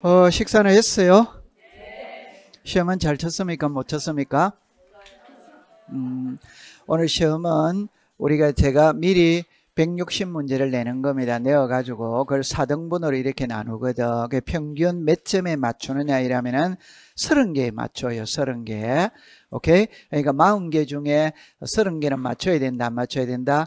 어, 식사는 했어요? 시험은 잘 쳤습니까? 못 쳤습니까? 음, 오늘 시험은 우리가 제가 미리 160문제를 내는 겁니다. 내어가지고 그걸 4등분으로 이렇게 나누거든. 그 평균 몇 점에 맞추느냐 이라면은 30개에 맞춰요. 30개. 오케이? 그러니까 40개 중에 30개는 맞춰야 된다. 안 맞춰야 된다.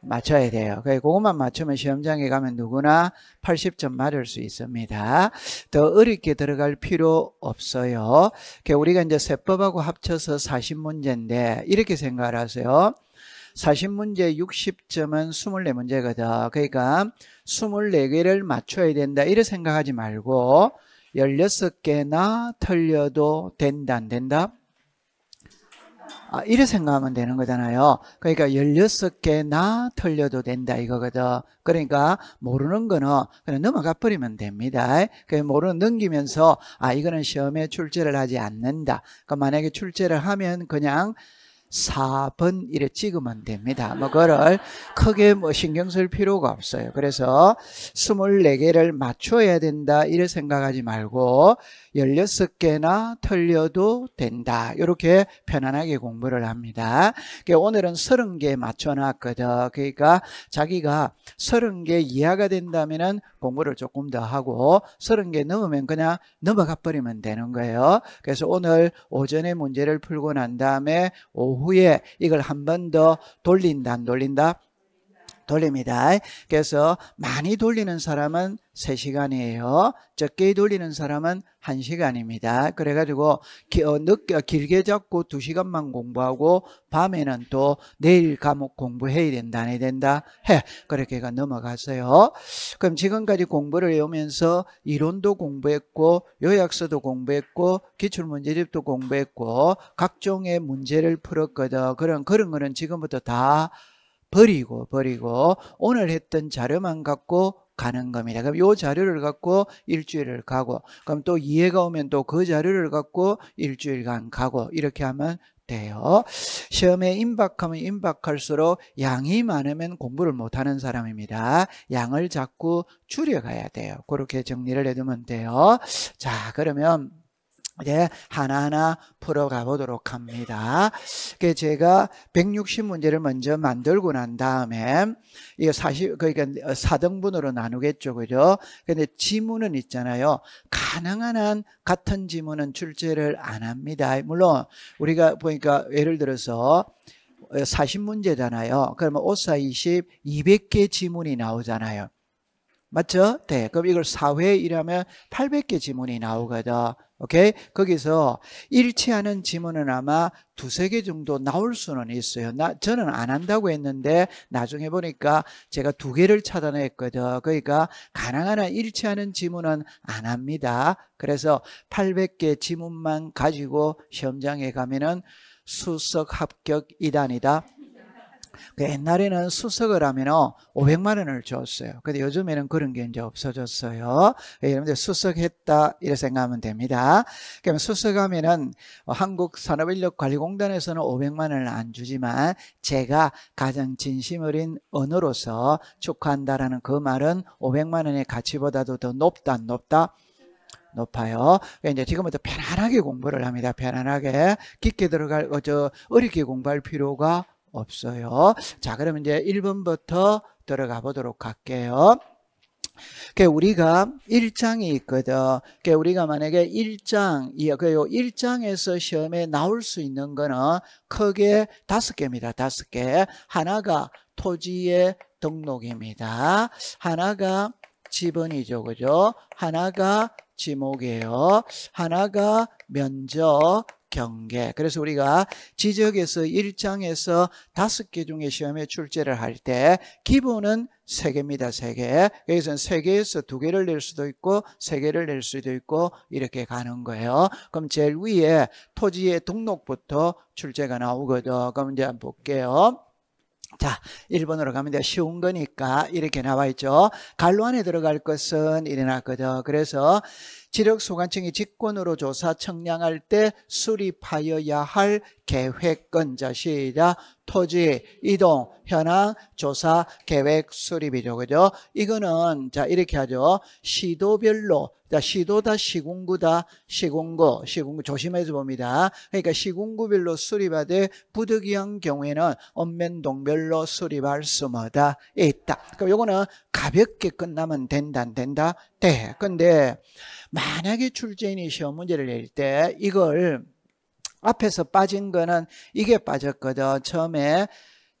맞춰야 돼요. 그것만 맞추면 시험장에 가면 누구나 80점 맞을 수 있습니다. 더 어렵게 들어갈 필요 없어요. 우리가 이제 세법하고 합쳐서 40문제인데 이렇게 생각 하세요. 40문제 60점은 24문제거든. 그러니까 24개를 맞춰야 된다. 이래 생각하지 말고 16개나 틀려도 된다 안 된다? 아, 이래 생각하면 되는 거잖아요. 그러니까 16개나 틀려도 된다 이거거든. 그러니까 모르는 거는 그냥 넘어가 버리면 됩니다. 그래 모르는 넘기면서 아 이거는 시험에 출제를 하지 않는다. 그러니까 만약에 출제를 하면 그냥 4번 이래 찍으면 됩니다. 뭐 그거를 크게 뭐 신경 쓸 필요가 없어요. 그래서 24개를 맞춰야 된다 이래 생각하지 말고 16개나 틀려도 된다. 이렇게 편안하게 공부를 합니다. 그러니까 오늘은 30개 맞춰놨거든. 그러니까 자기가 30개 이하가 된다면 공부를 조금 더 하고 30개 넘으면 그냥 넘어가 버리면 되는 거예요. 그래서 오늘 오전에 문제를 풀고 난 다음에 오후 오후에 이걸 한 번 더 돌린다 안 돌린다 돌립니다. 그래서 많이 돌리는 사람은 3시간이에요. 적게 돌리는 사람은 1시간입니다. 그래가지고 어, 늦게 길게 잡고 2시간만 공부하고 밤에는 또 내일 과목 공부해야 된다 안 해야 된다 해. 그렇게가 넘어가어요 그럼 지금까지 공부를 해오면서 이론도 공부했고 요약서도 공부했고 기출문제집도 공부했고 각종의 문제를 풀었거든. 그런 그런 거는 지금부터 다 버리고 버리고 오늘 했던 자료만 갖고 가는 겁니다. 그럼 요 자료를 갖고 일주일을 가고 그럼 또 이해가 오면 또 그 자료를 갖고 일주일간 가고 이렇게 하면 돼요. 시험에 임박하면 임박할수록 양이 많으면 공부를 못하는 사람입니다. 양을 자꾸 줄여가야 돼요. 그렇게 정리를 해두면 돼요. 자 그러면 이 예, 하나하나 풀어가 보도록 합니다. 그 제가 160문제를 먼저 만들고 난 다음에 이거 40 그러니까 4등분으로 나누겠죠. 그죠? 근데 지문은 있잖아요. 가능한 한 같은 지문은 출제를 안 합니다. 물론 우리가 보니까 예를 들어서 40문제잖아요. 그러면 5, 사 20, 200개 지문이 나오잖아요. 맞죠? 네. 그럼 이걸 4회 일하면 800개 지문이 나오거든. 오케이? 거기서 일치하는 지문은 아마 두세 개 정도 나올 수는 있어요. 나, 저는 안 한다고 했는데 나중에 보니까 제가 두 개를 차단했거든. 그러니까 가능한 한 일치하는 지문은 안 합니다. 그래서 800개 지문만 가지고 시장에 가면은 수석 합격 이단이다 그 옛날에는 수석을 하면 500만 원을 줬어요. 근데 요즘에는 그런 게 이제 없어졌어요. 예, 여러분들 수석했다 이렇게 생각하면 됩니다. 그러면 수석하면은 한국산업인력관리공단에서는 500만 원을 안 주지만 제가 가장 진심어린 언어로서 축하한다라는 그 말은 500만 원의 가치보다도 더 높다 안 높다? 높아요. 그러니까 이제 지금부터 편안하게 공부를 합니다. 편안하게 깊게 들어갈 어, 저 어렵게 공부할 필요가 없어요. 자, 그러면 이제 1번부터 들어가 보도록 할게요. 그러니까 우리가 1장이 있거든. 그러니까 우리가 만약에 1장, 1장에서 그 시험에 나올 수 있는 거는 크게 다섯 개입니다. 다섯 개. 하나가 토지의 등록입니다. 하나가 지번이죠. 그죠? 하나가 지목이에요. 하나가 면적, 경계. 그래서 우리가 지적에서 1장에서 다섯 개 중에 시험에 출제를 할 때 기본은 세 개입니다. 세 개. 여기서는 세 개에서 두 개를 낼 수도 있고 세 개를 낼 수도 있고 이렇게 가는 거예요. 그럼 제일 위에 토지의 등록부터 출제가 나오거든. 그럼 이제 한번 볼게요. 자, 1번으로 가면 돼 쉬운 거니까 이렇게 나와 있죠. 갈로 안에 들어갈 것은 이래 놨거든 그래서 지력소관청이 직권으로 조사 청량할 때 수립하여야 할계획권자 시작 토지 이동 현황 조사 계획 수립이죠 그죠 이거는 자 이렇게 하죠 시도별로 자 시도다 시군구다 시군구 시군구 조심해서 봅니다 그러니까 시군구별로 수립하되 부득이한 경우에는 읍면동별로 수립할 수마다 있다 그럼 요거는 가볍게 끝나면 된다 안 된다 네 근데 만약에 출제인이 시험 문제를 낼 때 이걸 앞에서 빠진 거는 이게 빠졌거든. 처음에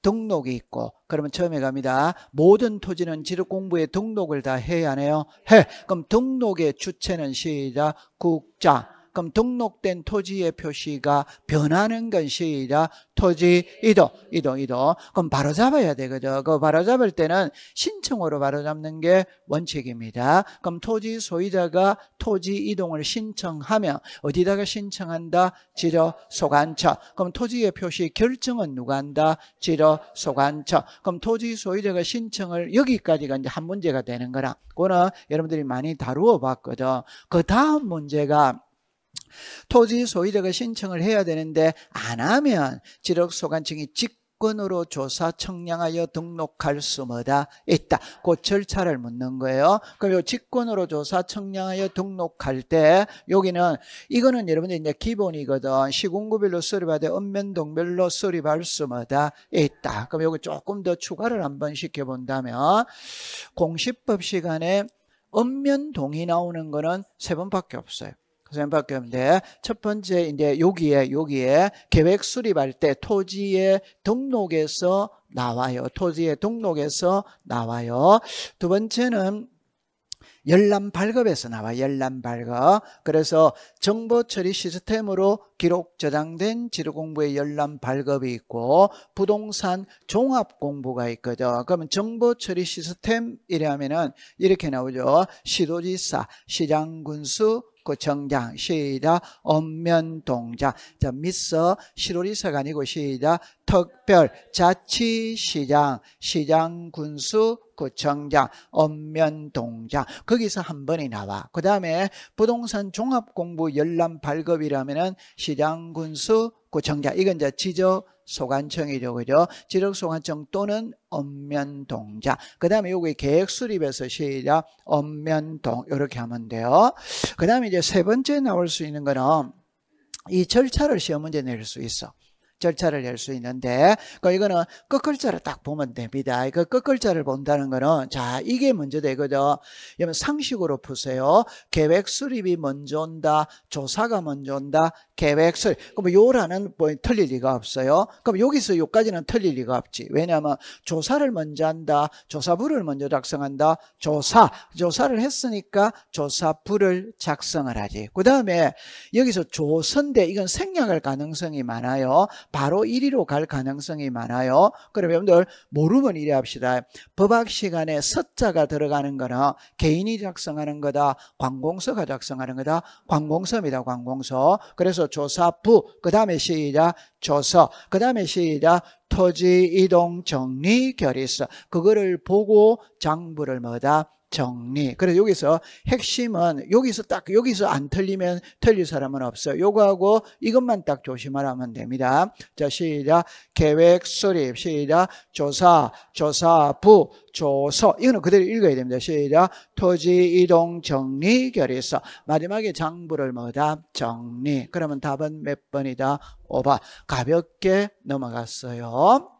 등록이 있고 그러면 처음에 갑니다. 모든 토지는 지력공부에 등록을 다 해야 하네요. 해. 그럼 등록의 주체는 시작 국장. 만큼 등록된 토지의 표시가 변하는 것이 다 토지 이동, 이동, 이동. 그럼 바로 잡아야 되거든. 그 바로 잡을 때는 신청으로 바로 잡는 게 원칙입니다. 그럼 토지 소유자가 토지 이동을 신청하면 어디다가 신청한다? 지료 소관처. 그럼 토지의 표시 결정은 누가 한다? 지료 소관처. 그럼 토지 소유자가 신청을 여기까지가 이제 한 문제가 되는 거라. 그거는 여러분들이 많이 다루어 봤거든. 그 다음 문제가 토지 소유자가 신청을 해야 되는데 안 하면 지력소관청이 직권으로 조사 청량하여 등록할 수마다 있다. 그 절차를 묻는 거예요. 그리고 직권으로 조사 청량하여 등록할 때 여기는 이거는 여러분들 이제 기본이거든. 시군구별로 수립하되 읍면동별로 수립할 수마다 있다. 그럼 여기 조금 더 추가를 한번 시켜본다면 공시법 시간에 읍면동이 나오는 거는 세 번밖에 없어요. 그 생각밖에 없는데 첫 번째 이제 여기에 여기에 계획 수립할 때 토지의 등록에서 나와요. 토지의 등록에서 나와요. 두 번째는 열람 발급에서 나와 열람 발급 그래서 정보 처리 시스템으로 기록 저장된 지도 공부의 열람 발급이 있고 부동산 종합 공부가 있거든 그러면 정보 처리 시스템이라면은 이렇게 나오죠 시도지사 시장군수 구청장 시작 엄면동장자 미서 시로리사가 아니고 시작 특별 자치시장 시장군수 구청장 엄면동장 거기서 한 번이 나와 그 다음에 부동산 종합공부 열람 발급이라면은 시장군수 구청장 이건 이제 지적 소관청이죠. 그죠? 지적 소관청 또는 읍면동자. 그다음에 여기 계획 수립에서 시작 읍면동 이렇게 하면 돼요. 그다음에 이제 세 번째 나올 수 있는 거는 이 절차를 시험 문제 낼 수 있어. 절차를 낼 수 있는데 그 이거는 끝글자를 딱 보면 됩니다. 그 끝글자를 본다는 거는 자 이게 먼저 되거든 그러면 상식으로 푸세요. 계획 수립이 먼저 온다. 조사가 먼저 온다. 계획, 설 그럼 요라는 뭐 틀릴 리가 없어요. 그럼 여기서 요까지는 틀릴 리가 없지. 왜냐하면 조사를 먼저 한다. 조사부를 먼저 작성한다. 조사. 조사를 했으니까 조사부를 작성을 하지. 그 다음에 여기서 조선대 이건 생략할 가능성이 많아요. 바로 1위로 갈 가능성이 많아요. 그럼 여러분들 모르면 이래 합시다. 법학 시간에 서자가 들어가는 거나 개인이 작성하는 거다. 관공서가 작성하는 거다. 관공서입니다. 관공서. 그래서 조사부, 그 다음에 시작 조서, 그 다음에 시작 토지 이동 정리 결의서. 그거를 보고 장부를 뭐다? 정리. 그래 여기서 핵심은 여기서 딱 여기서 안 틀리면 틀릴 사람은 없어. 요거하고 이것만 딱 조심하라면 됩니다. 자, 시작. 계획 수립. 시작. 조사, 조사부, 조서. 이거는 그대로 읽어야 됩니다. 시작. 토지 이동 정리 결의서. 마지막에 장부를 뭐다? 정리. 그러면 답은 몇 번이다? 오바. 가볍게 넘어갔어요.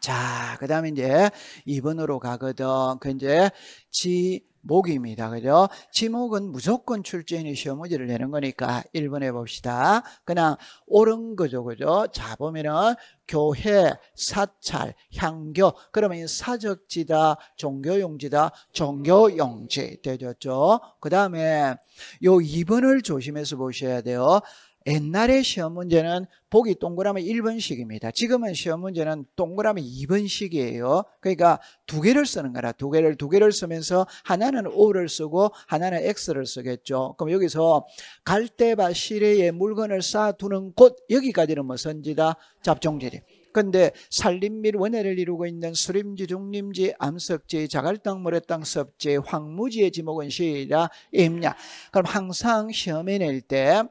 자, 그 다음에 이제 2번으로 가거든. 그 이제 지목입니다. 그죠? 지목은 무조건 출제인이 시험 문제를 내는 거니까 1번 해봅시다. 그냥 옳은 거죠. 그죠? 자, 보면은 교회, 사찰, 향교. 그러면 사적지다, 종교용지다, 종교용지. 되셨죠? 그 다음에 요 2번을 조심해서 보셔야 돼요. 옛날에 시험 문제는 보기 동그라미 1번씩입니다. 지금은 시험 문제는 동그라미 2번씩이에요. 그러니까 두 개를 쓰는 거라. 두 개를 두 개를 쓰면서 하나는 O를 쓰고 하나는 X를 쓰겠죠. 그럼 여기서 갈대밭 시래에 물건을 쌓아두는 곳 여기까지는 뭐 선지다 잡종지이 근데 산림 및 원해를 이루고 있는 수림지, 중림지, 암석지, 자갈땅, 모래땅, 섭지, 황무지의 지목은 시라 임야. 그럼 항상 시험에 낼때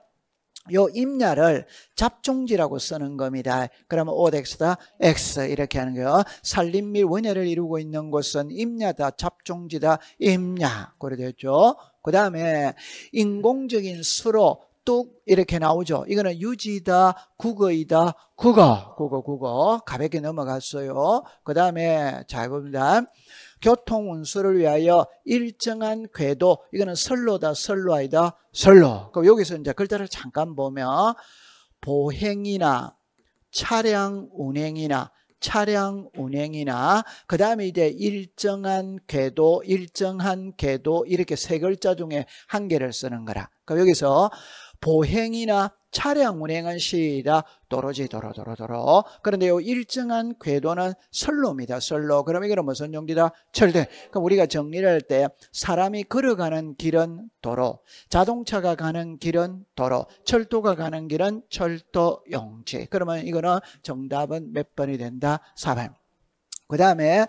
요 임야를 잡종지라고 쓰는 겁니다. 그러면 오덱스다 X 이렇게 하는 거예요. 산림 및 원예를 이루고 있는 곳은 임야다 잡종지다 임야 그래 되었죠. 그 다음에 인공적인 수로 뚝 이렇게 나오죠. 이거는 유지다 국어이다 국어 국어 국어 가볍게 넘어갔어요. 그 다음에 자 봅니다. 교통 운수를 위하여 일정한 궤도 이거는 설로다 설로아니다 설로. 그럼 여기서 이제 글자를 잠깐 보면 보행이나 차량 운행이나 차량 운행이나 그 다음에 이제 일정한 궤도 일정한 궤도 이렇게 세 글자 중에 한 개를 쓰는 거라 그럼 여기서 보행이나 차량 운행은 시다 도로지도로 도로도로 그런데 요 일정한 궤도는 설로입니다. 설로. 그럼 이거는 무슨 용지다 철대. 그럼 우리가 정리를 할 때 사람이 걸어가는 길은 도로, 자동차가 가는 길은 도로, 철도가 가는 길은 철도 용지. 그러면 이거는 정답은 몇 번이 된다? 4번. 그 다음에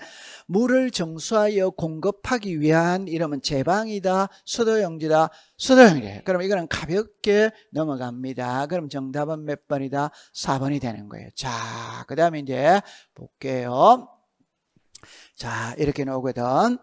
물을 정수하여 공급하기 위한 이러면 제방이다 수도용지다 수도용지래 그럼 이거는 가볍게 넘어갑니다 그럼 정답은 몇 번이다 4번이 되는 거예요 자그 다음에 이제 볼게요 자 이렇게 나오거든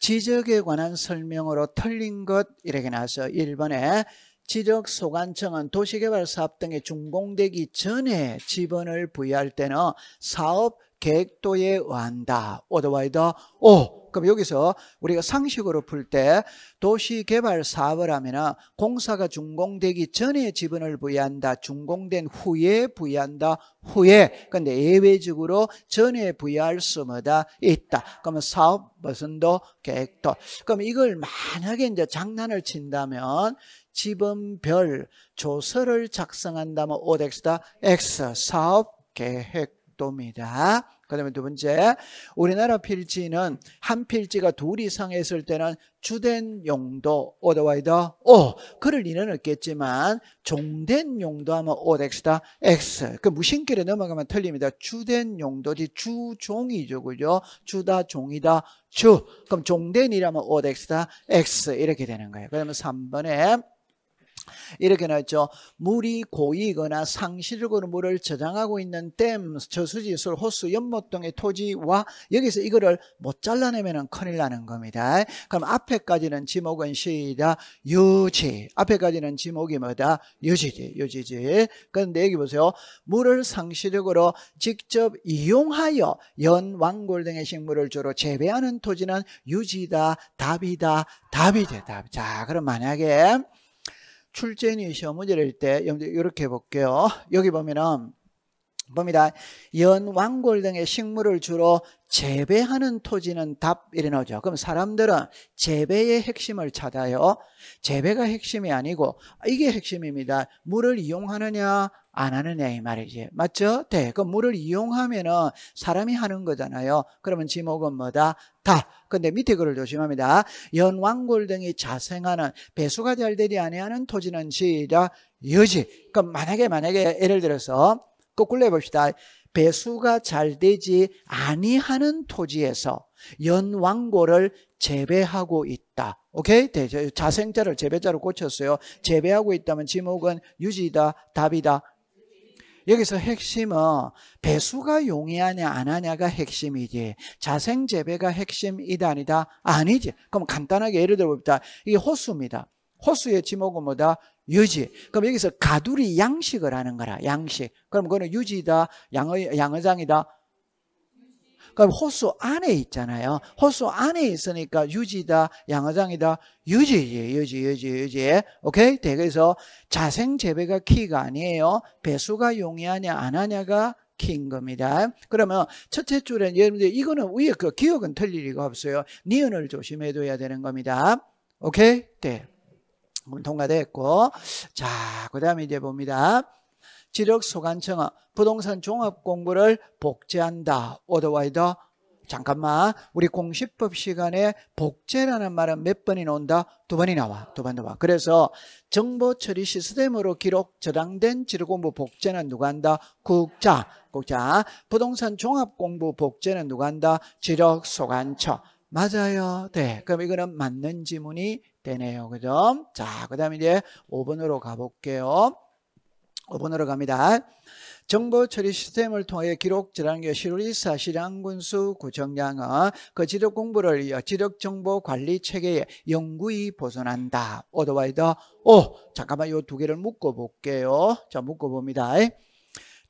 지적에 관한 설명으로 틀린 것 이렇게 나서 와 1번에 지적 소관청은 도시개발 사업 등에 준공되기 전에 지번을 부여할 때는 사업 계획도에 의한다. 오더와이더 오. 그럼 여기서 우리가 상식으로 풀 때 도시개발 사업을 하면 공사가 준공되기 전에 지분을 부여한다. 준공된 후에 부여한다. 후에. 근데 예외적으로 전에 부여할 수마다 있다. 그러면 사업 무슨도 계도 그럼 이걸 만약에 이제 장난을 친다면 지분별 조서를 작성한다면 오덱스다 X 사업 계획 각도입니다. 그 다음에 두 번째 우리나라 필지는 한 필지가 둘 이상 했을 때는 주된 용도 오더와이더 O 그럴 리는 없겠지만 종된 용도 하면 OX다 X 그 무신길에 넘어가면 틀립니다. 주된 용도지 주종이죠. 그죠? 주다 종이다 주 그럼 종된이라면 OX다 X 이렇게 되는 거예요. 그러면 3번에 이렇게 나왔죠. 물이 고이거나 상실적으로 물을 저장하고 있는 댐, 저수지술, 호수, 연못 등의 토지와 여기서 이거를 못 잘라내면 큰일 나는 겁니다. 그럼 앞에까지는 지목은 시다 유지. 앞에까지는 지목이 뭐다? 유지지. 유지지. 그런데 여기 보세요. 물을 상실적으로 직접 이용하여 연, 왕골 등의 식물을 주로 재배하는 토지는 유지다, 답이다, 답이 되다. 자, 그럼 만약에 출제니 시험 문제를 때 이렇게 볼게요. 여기 보면은 봅니다. 연왕골 등의 식물을 주로 재배하는 토지는 답이래 나오죠. 그럼 사람들은 재배의 핵심을 찾아요. 재배가 핵심이 아니고 이게 핵심입니다. 물을 이용하느냐 안 하느냐 이 말이지. 맞죠? 네. 그 물을 이용하면은 사람이 하는 거잖아요. 그러면 지목은 뭐다? 많다. 근데 밑에 글을 조심합니다. 연왕골 등이 자생하는 배수가 잘 되지 아니하는 토지는 지라 여지. 그럼 만약에 만약에 예를 들어서 거꾸로 해봅시다. 배수가 잘 되지 아니하는 토지에서 연왕골을 재배하고 있다. 오케이? 자생자를 재배자로 고쳤어요. 재배하고 있다면 지목은 유지다, 답이다, 여기서 핵심은 배수가 용이하냐 안 하냐가 핵심이지 자생재배가 핵심이다 아니다 아니지 그럼 간단하게 예를 들어봅시다 이게 호수입니다 호수의 지목은 뭐다? 유지. 그럼 여기서 가두리 양식을 하는 거라. 양식. 그럼 그거는 유지다. 양의 양어장이다. 그럼 그러니까 호수 안에 있잖아요. 호수 안에 있으니까 유지다, 양어장이다, 유지지, 유지, 유지, 유지. 오케이? 댁에서 자생재배가 키가 아니에요. 배수가 용이하냐, 안 하냐가 키 겁니다. 그러면 첫째 줄엔 여러분들 이거는 위에 그 기억은 틀릴 리가 없어요. 니은을 조심해둬야 되는 겁니다. 오케이? 네. 통과됐고. 자, 그 다음에 이제 봅니다. 지력 소관청은 부동산 종합 공부를 복제한다. 오더와이더 잠깐만 우리 공시법 시간에 복제라는 말은 몇 번이 나온다? 두 번이 나와 두 번 나와 그래서 정보 처리 시스템으로 기록 저장된 지력공부 복제는 누가 한다? 국자국자 부동산 종합공부 복제는 누가 한다? 지력소관청 맞아요 네 그럼 이거는 맞는 지문이 되네요 그죠? 자그 다음에 이제 5번으로 가볼게요 5번으로 갑니다. 정보 처리 시스템을 통해 기록 질환교 시로리사 실향군수 구청장은 그 지력 공부를 이어 지력 정보 관리 체계에 영구히 보존한다. 오더와이더 오 잠깐만 이두 개를 묶어 볼게요. 자 묶어 봅니다.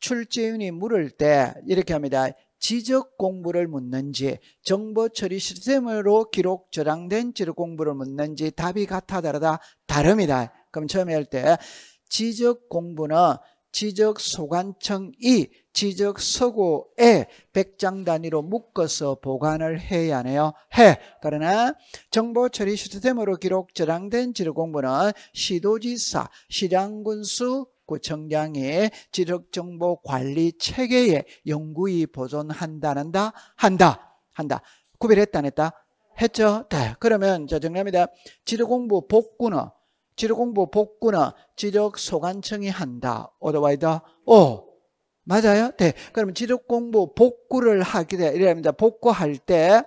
출제윤이 물을 때 이렇게 합니다. 지적 공부를 묻는지 정보 처리 시스템으로 기록 저장된 지적 공부를 묻는지 답이 같아 다르다 다릅니다. 그럼 처음에 할때 지적 공부나 지적 소관청이 지적 서고에 백장 단위로 묶어서 보관을 해야 하네요 해. 그러나 정보 처리 시스템으로 기록 저장된 지적 공부는 시도지사, 시장군수, 구청장이 지적정보 관리 체계에 영구히 보존한다는다 한다 한다 구별했다 안 했다 했죠 네. 그러면 자 정리합니다 지적공부 복구는 지료공부 복구나 지력소관청이 한다. 오더와이다. 오. 어, 맞아요? 네. 그러면 지력공부 복구를 하게 돼. 이래니다 복구할 때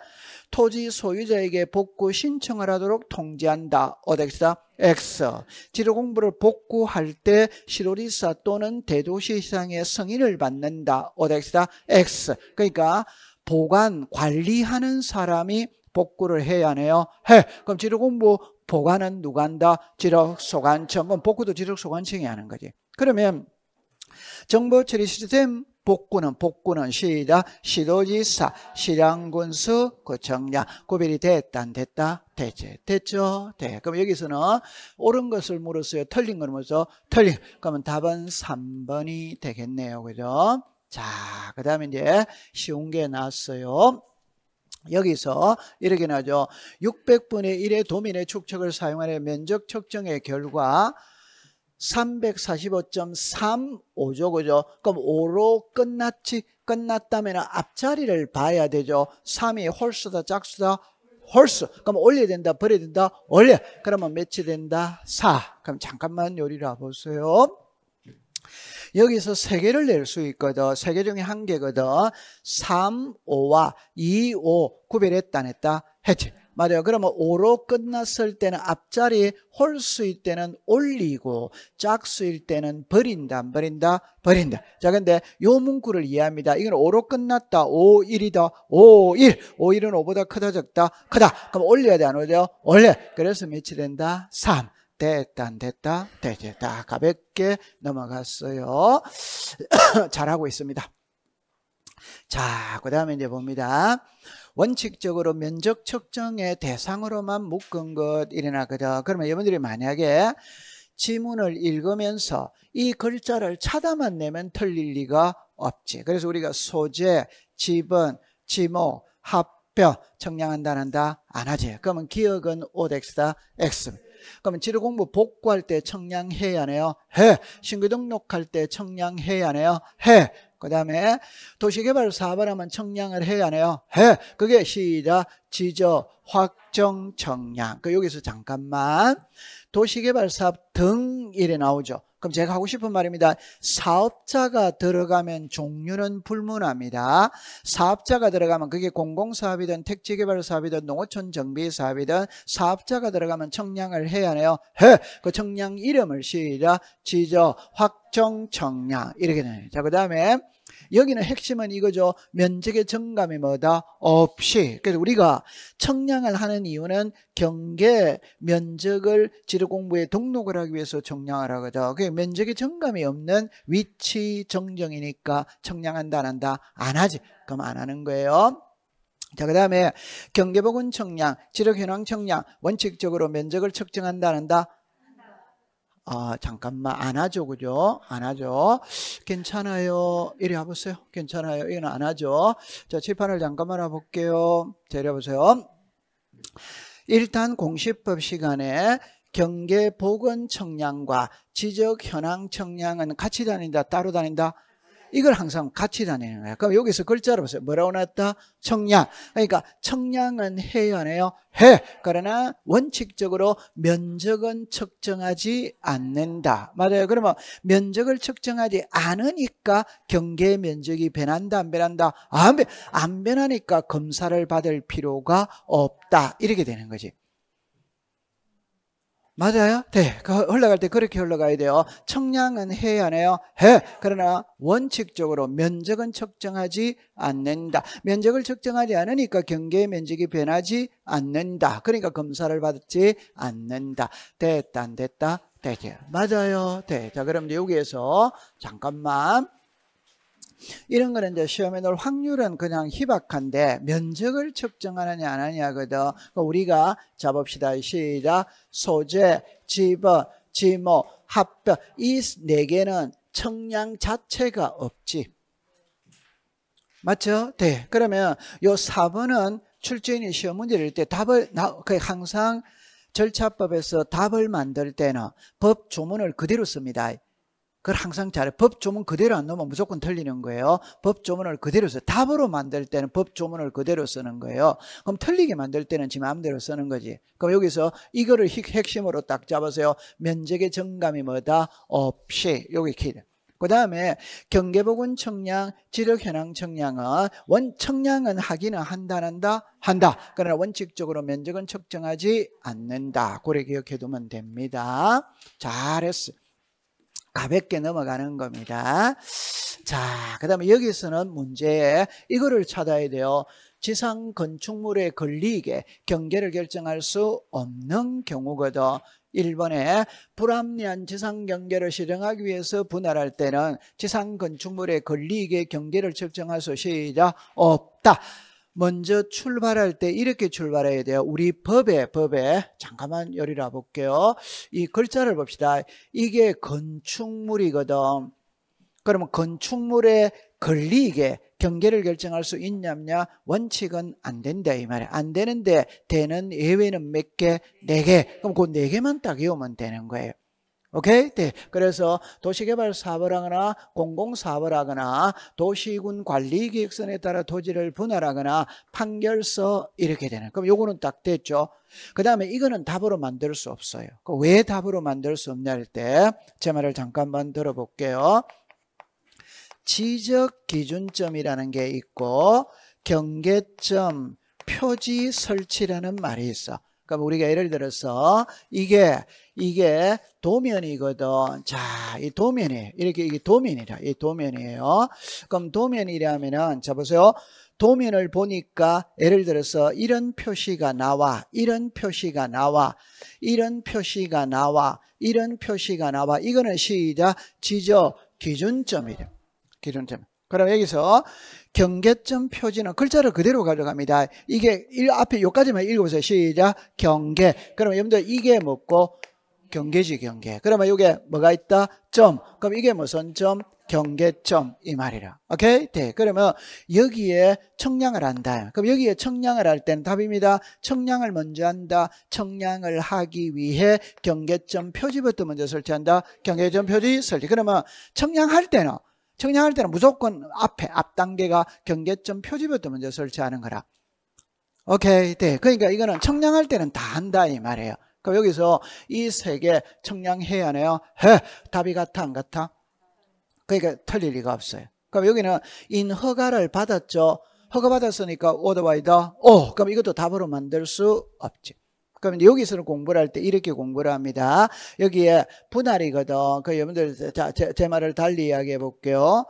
토지 소유자에게 복구 신청을 하도록 통지한다. 어디겠어? X. 지료 공부를 복구할 때 시로리사 또는 대도시상의 승인을 받는다. 어디겠어? X. 그러니까 보관, 관리하는 사람이 복구를 해야 하네요. 해. 그럼 지료 공부 보관은 누간다 지력소관청은 복구도 지력소관청이 하는 거지. 그러면 정보 처리 시스템 복구는 복구는 시다 시도지사 시량군수 구청장 그 구별이 됐다 안 됐다 됐지 됐죠 돼 그럼 여기서는 옳은 것을 물었어요 틀린 걸 물었어 틀린 그러면 답은 3번이 되겠네요 그죠 자그 다음에 이제 쉬운 게 나왔어요 여기서 이렇게 나죠. 600분의 1의 도민의 축척을 사용하는 면적 측정의 결과 345.35조 그죠? 그럼 5로 끝났지 끝났다면 앞자리를 봐야 되죠. 3이 홀수다 짝수다 홀수. 그럼 올려야 된다 버려야 된다 올려. 그러면 매치 된다? 4. 그럼 잠깐만 요리를 보세요. 여기서 세 개를 낼 수 있거든. 세 개 중에 한 개거든. 3, 5와 2, 5 구별했다 안다 했지. 맞아요. 그러면 5로 끝났을 때는 앞자리 홀수일 때는 올리고 짝수일 때는 버린다 안 버린다 버린다. 자 근데 요 문구를 이해합니다. 이건 5로 끝났다. 5, 1이다. 5, 1. 5, 1은 5보다 크다 적다 크다. 그럼 올려야 돼 안 올려? 올려. 그래서 며칠 된다? 3. 됐다 안 됐다 됐다 아, 가볍게 넘어갔어요 잘하고 있습니다 자, 그 다음에 이제 봅니다. 원칙적으로 면적 측정의 대상으로만 묶은 것 일어나거든. 그러면 여러분들이 만약에 지문을 읽으면서 이 글자를 찾아만 내면 틀릴 리가 없지. 그래서 우리가 소재, 지분, 지목, 합표, 청량한다, 한다, 안 하지. 그러면 기억은 5X다, X. 그러면 지료공부 복구할 때 청량해야 하네요. 해. 신규 등록할 때 청량해야 하네요. 해. 그 다음에 도시개발 사업하면 청량을 해야 하네요. 해. 그게 시작 지저 확정 청량. 그 여기서 잠깐만 도시개발 사업 등 이래 나오죠. 그럼 제가 하고 싶은 말입니다. 사업자가 들어가면 종류는 불문합니다. 사업자가 들어가면 그게 공공사업이든 택지개발사업이든 농어촌 정비사업이든 사업자가 들어가면 청량을 해야 해요. 해! 그 청량 이름을 시작 지저 확정 청량 이렇게 돼요. 자, 그 다음에 여기는 핵심은 이거죠. 면적의 정감이 뭐다? 없이. 그래서 우리가 청량을 하는 이유는 경계 면적을 지료 공부에 등록을 하기 위해서 청량을 하거든. 그게 면적의 정감이 없는 위치 정정이니까 청량한다 안 한다? 안 하지. 그럼 안 하는 거예요. 자, 그 다음에 경계복은 청량, 지력 현황 청량, 원칙적으로 면적을 측정한다 한다? 아, 잠깐만 안 하죠. 그죠? 안 하죠. 괜찮아요. 이리 와 보세요. 괜찮아요. 이건 안 하죠. 자, 칠판을 잠깐만 와 볼게요. 자, 이리 와 보세요. 일단 공시법 시간에 경계 보건 청량과 지적 현황 청량은 같이 다닌다, 따로 다닌다. 이걸 항상 같이 다니는 거예요. 그럼 여기서 글자로 보세요. 뭐라고 나왔다? 청량. 그러니까 청량은 해요, 안 해요? 해. 그러나 원칙적으로 면적은 측정하지 않는다. 맞아요. 그러면 면적을 측정하지 않으니까 경계 면적이 변한다, 안 변한다? 안, 변, 안 변하니까 검사를 받을 필요가 없다. 이렇게 되는 거지. 맞아요? 네. 그 흘러갈 때 그렇게 흘러가야 돼요. 청량은 해야 하네요. 해. 그러나 원칙적으로 면적은 측정하지 않는다. 면적을 측정하지 않으니까 경계의 면적이 변하지 않는다. 그러니까 검사를 받지 않는다. 됐다, 안 됐다, 되죠. 맞아요. 네. 자, 그럼 여기에서 잠깐만. 이런 거는 이제 시험에 넣을 확률은 그냥 희박한데 면적을 측정하느냐 안 하냐거든. 그러니 우리가 잡읍시다. 시작. 소재, 집어, 지모, 합병 이 네 개는 청량 자체가 없지. 맞죠? 네. 그러면 요 4번은 출제인이 시험 문제를 때 답을 나, 그 항상 절차법에서 답을 만들 때는 법 조문을 그대로 씁니다. 그걸 항상 잘해. 법 조문 그대로 안 넣으면 무조건 틀리는 거예요. 법 조문을 그대로 써. 답으로 만들 때는 법 조문을 그대로 쓰는 거예요. 그럼 틀리게 만들 때는 지 마음대로 쓰는 거지. 그럼 여기서 이거를 핵심으로 딱 잡으세요. 면적의 정감이 뭐다? 없이. 여기 키드. 그 다음에 경계복은 청량, 지력현황 청량은 원 청량은 하기는 한다, 한다, 한다. 그러나 원칙적으로 면적은 측정하지 않는다. 고래 기억해두면 됩니다. 잘했어. 가볍게 넘어가는 겁니다. 자, 그 다음에 여기서는 문제, 이거를 찾아야 돼요. 지상 건축물에 걸리게 경계를 결정할 수 없는 경우거든. 1번에 불합리한 지상 경계를 실행하기 위해서 분할할 때는 지상 건축물에 걸리게 경계를 결정할 수 시작 없다. 먼저 출발할 때 이렇게 출발해야 돼요. 우리 법에 법에 잠깐만 열이라 볼게요. 이 글자를 봅시다. 이게 건축물이거든. 그러면 건축물에 걸리게 경계를 결정할 수 있냐 없냐 원칙은 안 된다 이 말이야. 안 되는데 되는 예외는 몇 개? 네 개. 그럼 그 네 개만 딱 외우면 되는 거예요. 오케이? 네. 그래서 도시개발 사업을 하거나 공공사업을 하거나 도시군 관리계획선에 따라 토지를 분할하거나 판결서 이렇게 되는 그럼 요거는 딱 됐죠. 그 다음에 이거는 답으로 만들 수 없어요. 그 왜 답으로 만들 수 없냐 할 때 제 말을 잠깐만 들어볼게요. 지적 기준점이라는 게 있고 경계점 표지 설치라는 말이 있어. 그럼 그러니까 우리가 예를 들어서 이게 이게 도면이거든. 자, 이 도면이에요. 이렇게 이게 도면이라. 이 도면이에요. 그럼 도면이라면은 자 보세요. 도면을 보니까 예를 들어서 이런 표시가 나와, 이런 표시가 나와, 이런 표시가 나와, 이런 표시가 나와. 이거는 시자지저 기준점이래. 기준점. 그럼 여기서 경계점 표지는 글자를 그대로 가져갑니다. 이게 앞에 요까지만 읽어보세요. 시작 경계. 그럼 여러분들 이게 뭐고 경계지 경계. 그러면 이게 뭐가 있다? 점. 그럼 이게 무슨 점? 경계점 이 말이라. 오케이? 네. 그러면 여기에 청량을 한다. 그럼 여기에 청량을 할 때는 답입니다. 청량을 먼저 한다. 청량을 하기 위해 경계점 표지부터 먼저 설치한다. 경계점 표지 설치. 그러면 청량할 때는 청량할 때는 무조건 앞에 앞 단계가 경계점 표지부터 먼저 설치하는 거라. 오케이. 네. 그러니까 이거는 청량할 때는 다 한다 이 말이에요. 그럼 그러니까 여기서 이 세 개 청량해야 네요 해. 답이 같아 안 같아? 그러니까 틀릴 리가 없어요. 그럼 여기는 인 허가를 받았죠. 허가 받았으니까 오더바이더 오. 어, 그럼 이것도 답으로 만들 수 없지. 그럼 여기서는 공부를 할 때 이렇게 공부를 합니다. 여기에 분할이거든. 그 여러분들 제, 제 말을 달리 이야기해 볼게요.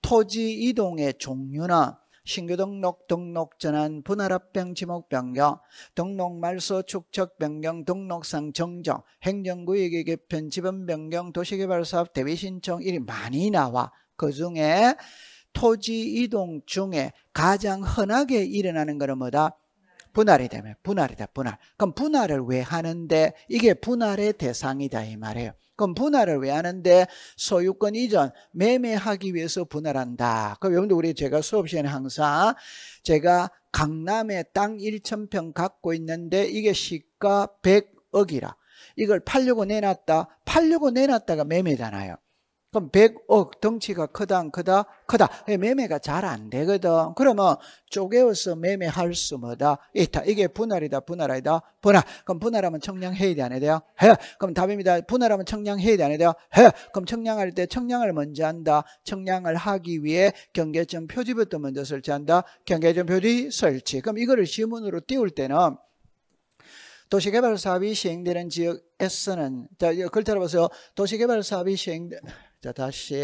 토지 이동의 종류나 신규 등록 등록 전환 분할합병 지목 변경 등록 말소 축척 변경 등록상 정정 행정구역의 개편 지분 변경 도시개발사업 대비 신청 일이 많이 나와 그 중에 토지 이동 중에 가장 흔하게 일어나는 거는 뭐다? 분할이 되면 분할이다 분할 그럼 분할을 왜 하는데 이게 분할의 대상이다 이 말이에요 그럼 분할을 왜 하는데 소유권 이전 매매하기 위해서 분할한다. 그럼 여러분들 우리 제가 수업 시간에 항상 제가 강남에 땅1 0 0 0평 갖고 있는데 이게 시가 100억이라 이걸 팔려고 내놨다 팔려고 내놨다가 매매잖아요. 그럼 100억 덩치가 크다 안 크다? 크다. 매매가 잘 안 되거든. 그러면 쪼개어서 매매할 수 뭐다? 있다. 이게 분할이다 분할이다 분할. 그럼 분할하면 청량해야 돼안 해야 돼요? 해. 그럼 답입니다. 분할하면 청량해야 돼안 해야 돼요? 해. 그럼 청량할 때 청량을 먼저 한다. 청량을 하기 위해 경계점 표지부터 먼저 설치한다. 경계점 표지 설치. 그럼 이거를 지문으로 띄울 때는 도시개발 사업이 시행되는 지역에서는 자, 이거 글자로 보세요. 도시개발 사업이 시행 자, 다시,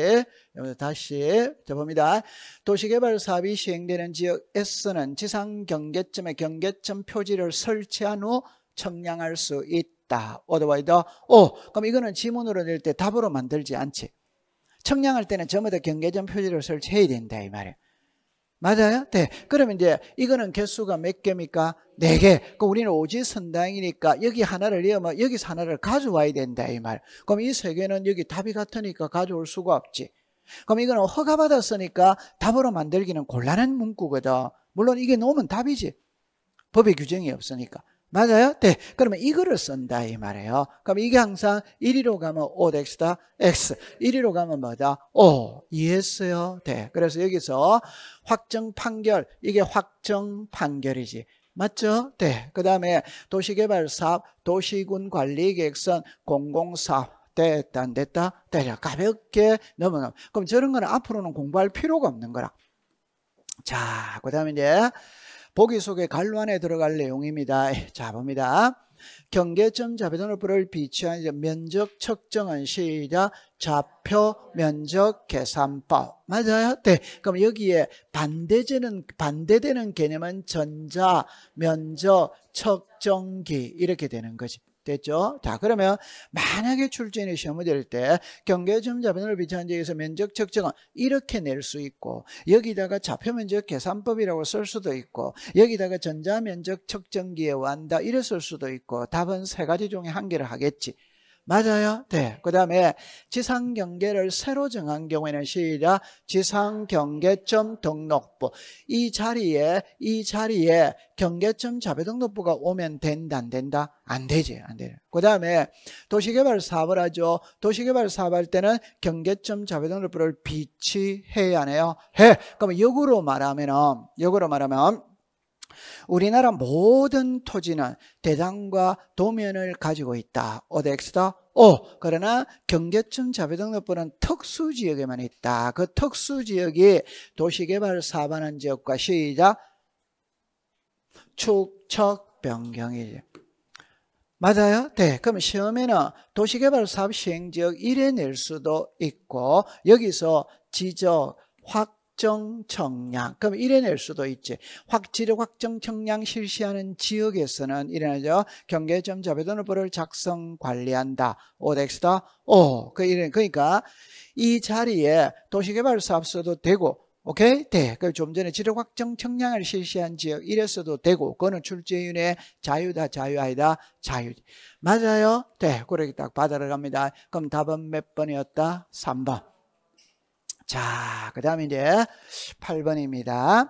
다시, 자, 봅니다. 도시개발 사업이 시행되는 지역에서는 지상 경계점에 경계점 표지를 설치한 후 청량할 수 있다. 오더바이더 오, 그럼 이거는 지문으로 낼 때 답으로 만들지 않지. 청량할 때는 전부 다 경계점 표지를 설치해야 된다. 이 말이에요. 맞아요? 네. 그러면 이제 이거는 개수가 몇 개입니까? 네 개. 그 우리는 오지 선당이니까 여기 하나를 이으면 여기서 하나를 가져와야 된다 이 말. 그럼 이 세 개는 여기 답이 같으니까 가져올 수가 없지. 그럼 이거는 허가 받았으니까 답으로 만들기는 곤란한 문구거든. 물론 이게 놓으면 답이지. 법의 규정이 없으니까. 맞아요? 네. 그러면 이거를 쓴다 이 말이에요. 그럼 이게 항상 1위로 가면 5x다 x. 1위로 가면 뭐다? 5. 이해했어요? 네. 그래서 여기서 확정 판결 이게 확정 판결이지. 맞죠? 네. 그 다음에 도시개발사업, 도시군 관리계획선, 공공사업, 됐다 안 됐다 때려 가볍게 넘어가 그럼 저런 거는 앞으로는 공부할 필요가 없는 거라 자그 다음에 이제 보기 속에 갈로 안에 들어갈 내용입니다. 자 예, 봅니다. 경계점 좌표전호표를 비추한 면적 측정은 시작 좌표 면적 계산법 맞아요? 네. 그럼 여기에 반대되는 반대되는 개념은 전자 면적 측정기 이렇게 되는 거지. 됐죠? 자, 그러면 만약에 출제인이 시험을 될 때 경계점자변을 비차한지에서 면적 측정은 이렇게 낼 수 있고 여기다가 좌표면적 계산법이라고 쓸 수도 있고 여기다가 전자면적 측정기에 완다 이래 쓸 수도 있고 답은 세 가지 중에 한 개를 하겠지. 맞아요. 네. 네. 그 다음에 지상 경계를 새로 정한 경우에는 시작 지상 경계점 등록부 이 자리에 이 자리에 경계점 자배 등록부가 오면 된다 안 된다 안 되지 안 돼요. 그 다음에 도시개발 사업을 하죠. 도시개발 사업할 때는 경계점 자배 등록부를 비치해야 하네요. 해. 그러면 역으로 말하면은 역으로 말하면 우리나라 모든 토지는 대당과 도면을 가지고 있다. 오덱스다. 오. 어, 그러나 경계층 자비등록부는 특수지역에만 있다. 그 특수지역이 도시개발 사반한 지역과 시작 축척 변경이지. 맞아요? 네. 그럼 시험에는 도시개발 사업 시행지역 1에 낼 수도 있고 여기서 지적, 확 확정 청량. 그럼 이래낼 수도 있지. 확, 지력 확정 청량 실시하는 지역에서는 이래나죠. 경계점 자배도너블을 작성 관리한다. 오덱스다. 오. 그 이래 그러니까 이 자리에 도시개발 사업 소도 되고 오케이? 네. 그좀 전에 지력 확정 청량을 실시한 지역 이랬어도 되고 그거는 출제위원회 자유다 자유아니다 자유. 맞아요? 네. 그렇게 딱 받아들갑니다. 어 그럼 답은 몇 번이었다? 3번. 자, 그 다음에 이제 8번입니다.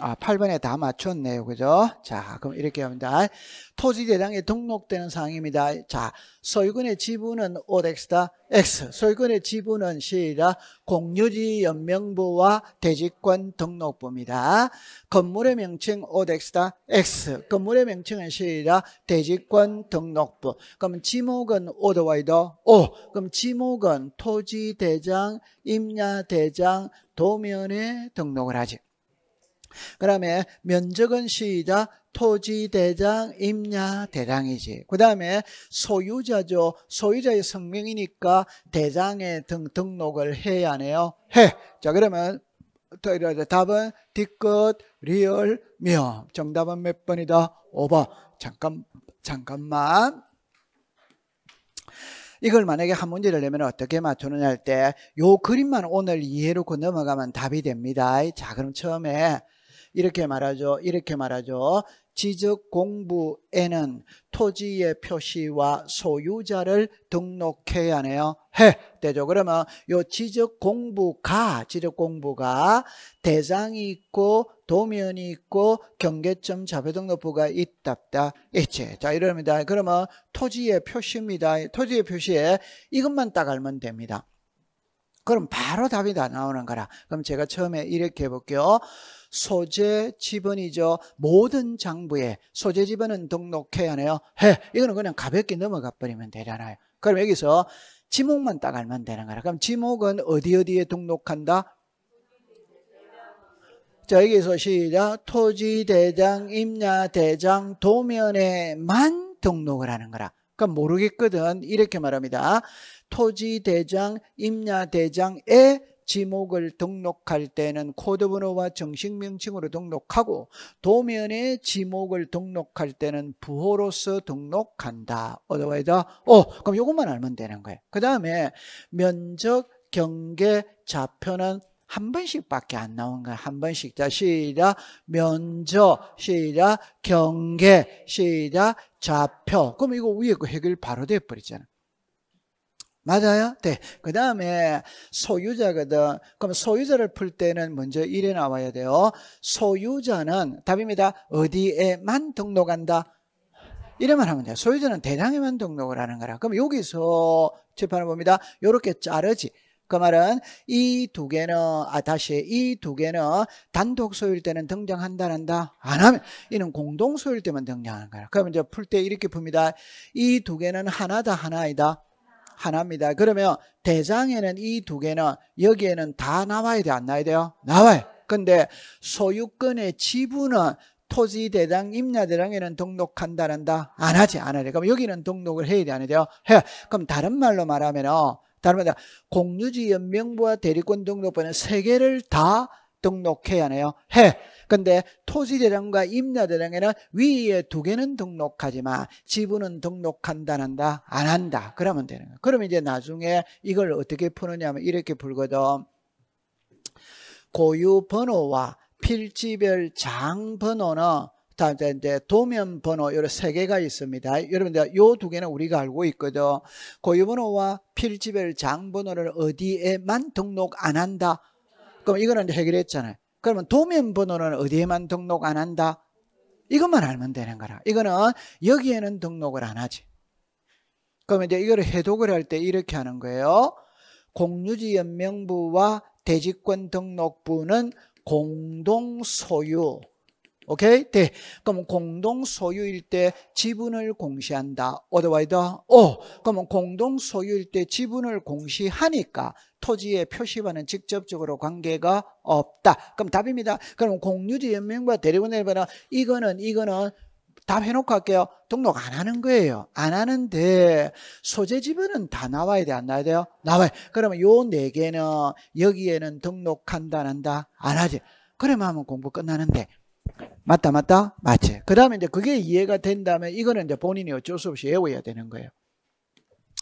아, 8번에 다 맞췄네요. 그죠? 자, 그럼 이렇게 합니다. 토지대장에 등록되는 사항입니다 자, 소유권의 지분은 OX다. X. 소유권의 지분은 시다. 공유지 연명부와 대지권 등록부입니다. 건물의 명칭 OX다. X. 건물의 명칭은 시다. 대지권 등록부. 그럼 지목은 오더와이더 O. 그럼 지목은 토지대장, 임야대장, 도면에 등록을 하지. 그 다음에 면적은 시자 토지 대장 임야 대장이지. 그 다음에 소유자죠. 소유자의 성명이니까 대장에 등 등록을 해야 하네요. 해. 자 그러면 답은 뒤끝 리얼 미엄. 정답은 몇 번이다? 오버. 잠깐 잠깐만. 이걸 만약에 한 문제를 내면 어떻게 맞추느냐 할 때 요 그림만 오늘 이해로 그 넘어가면 답이 됩니다. 자 그럼 처음에 이렇게 말하죠. 이렇게 말하죠. 지적 공부에는 토지의 표시와 소유자를 등록해야 하네요. 해 되죠. 그러면 요 지적 공부가 지적 공부가 대상이 있고 도면이 있고 경계점 자표등록부가 있답다 있지. 자 이럽니다. 그러면 토지의 표시입니다. 토지의 표시에 이것만 딱 알면 됩니다. 그럼 바로 답이 다 나오는 거라. 그럼 제가 처음에 이렇게 해볼게요. 소재 지번이죠. 모든 장부에 소재 지번은 등록해야 하네요. 해. 이거는 그냥 가볍게 넘어가 버리면 되잖아요. 그럼 여기서 지목만 딱 알면 되는 거라. 그럼 지목은 어디 어디에 등록한다? 자, 여기서 시작. 토지 대장, 임야 대장, 도면에만 등록을 하는 거라. 그럼 모르겠거든. 이렇게 말합니다. 토지 대장, 임야 대장에 지목을 등록할 때는 코드번호와 정식 명칭으로 등록하고 도면에 지목을 등록할 때는 부호로서 등록한다. 어디와이더 어, 그럼 이것만 알면 되는 거예요. 그 다음에 면적, 경계, 좌표는 한 번씩밖에 안 나온 거야. 한 번씩. 자, 시작. 면적, 시작. 경계, 시작. 좌표. 그럼 이거 위에 그 해결 바로 돼버리잖아. 맞아요? 네. 그 다음에 소유자거든. 그럼 소유자를 풀 때는 먼저 1에 나와야 돼요. 소유자는 답입니다. 어디에만 등록한다? 이래만 하면 돼요. 소유자는 대량에만 등록을 하는 거라. 그럼 여기서 재판을 봅니다. 이렇게 자르지. 그 말은 이 두 개는 아 다시 이 두 개는 단독 소유일 때는 등장한다란다 안 하면 이는 공동 소유일 때만 등장하는 거야. 그럼 이제 풀 때 이렇게 풉니다. 이 두 개는 하나다 하나이다. 하나입니다. 그러면 대장에는 이 두 개는 여기에는 다 나와야 돼? 안 나와야 돼요? 나와요. 근데 소유권의 지분은 토지 대장 임야 대장에는 등록한다는다? 안 하지, 안 하지. 그럼 여기는 등록을 해야 돼, 안 해야 돼요? 해. 그럼 다른 말로 말하면, 다른 말로 공유지 연명부와 대리권 등록부는 세 개를 다 등록해야 해요. 해. 근데 토지재량과 임야재량에는 위에 두 개는 등록하지만 지분은 등록한다는다 안 한다 그러면 되는 거예요. 그럼 이제 나중에 이걸 어떻게 푸느냐면 이렇게 풀거든. 고유 번호와 필지별 장 번호는 다 이제 도면 번호 요런 세 개가 있습니다. 여러분들 요 두 개는 우리가 알고 있거든. 고유 번호와 필지별 장 번호를 어디에만 등록 안 한다? 그럼 이거는 해결했잖아요. 그러면 도면번호는 어디에만 등록 안 한다? 이것만 알면 되는 거라. 이거는 여기에는 등록을 안 하지. 그러면 이제 이거를 해독을 할 때 이렇게 하는 거예요. 공유지 연명부와 대지권 등록부는 공동 소유 오케이? 네. 그럼 공동 소유일 때 지분을 공시한다. o t 와이더 w 오. 그럼 공동 소유일 때 지분을 공시하니까 토지의 표시와는 직접적으로 관계가 없다. 그럼 답입니다. 그럼 공유지 연맹과 대리운행과는 이거는 이거는 답 해놓고 할게요. 등록 안 하는 거예요. 안 하는데 소재 지분은 다 나와야 돼, 안 나와야 돼요? 나와요. 그러면 요 네 개는 여기에는 등록한다, 안 한다, 안 하지. 그래만 하면 공부 끝나는데. 맞다, 맞다, 맞지. 그 다음에 이제 그게 이해가 된다면 이거는 이제 본인이 어쩔 수 없이 외워야 되는 거예요.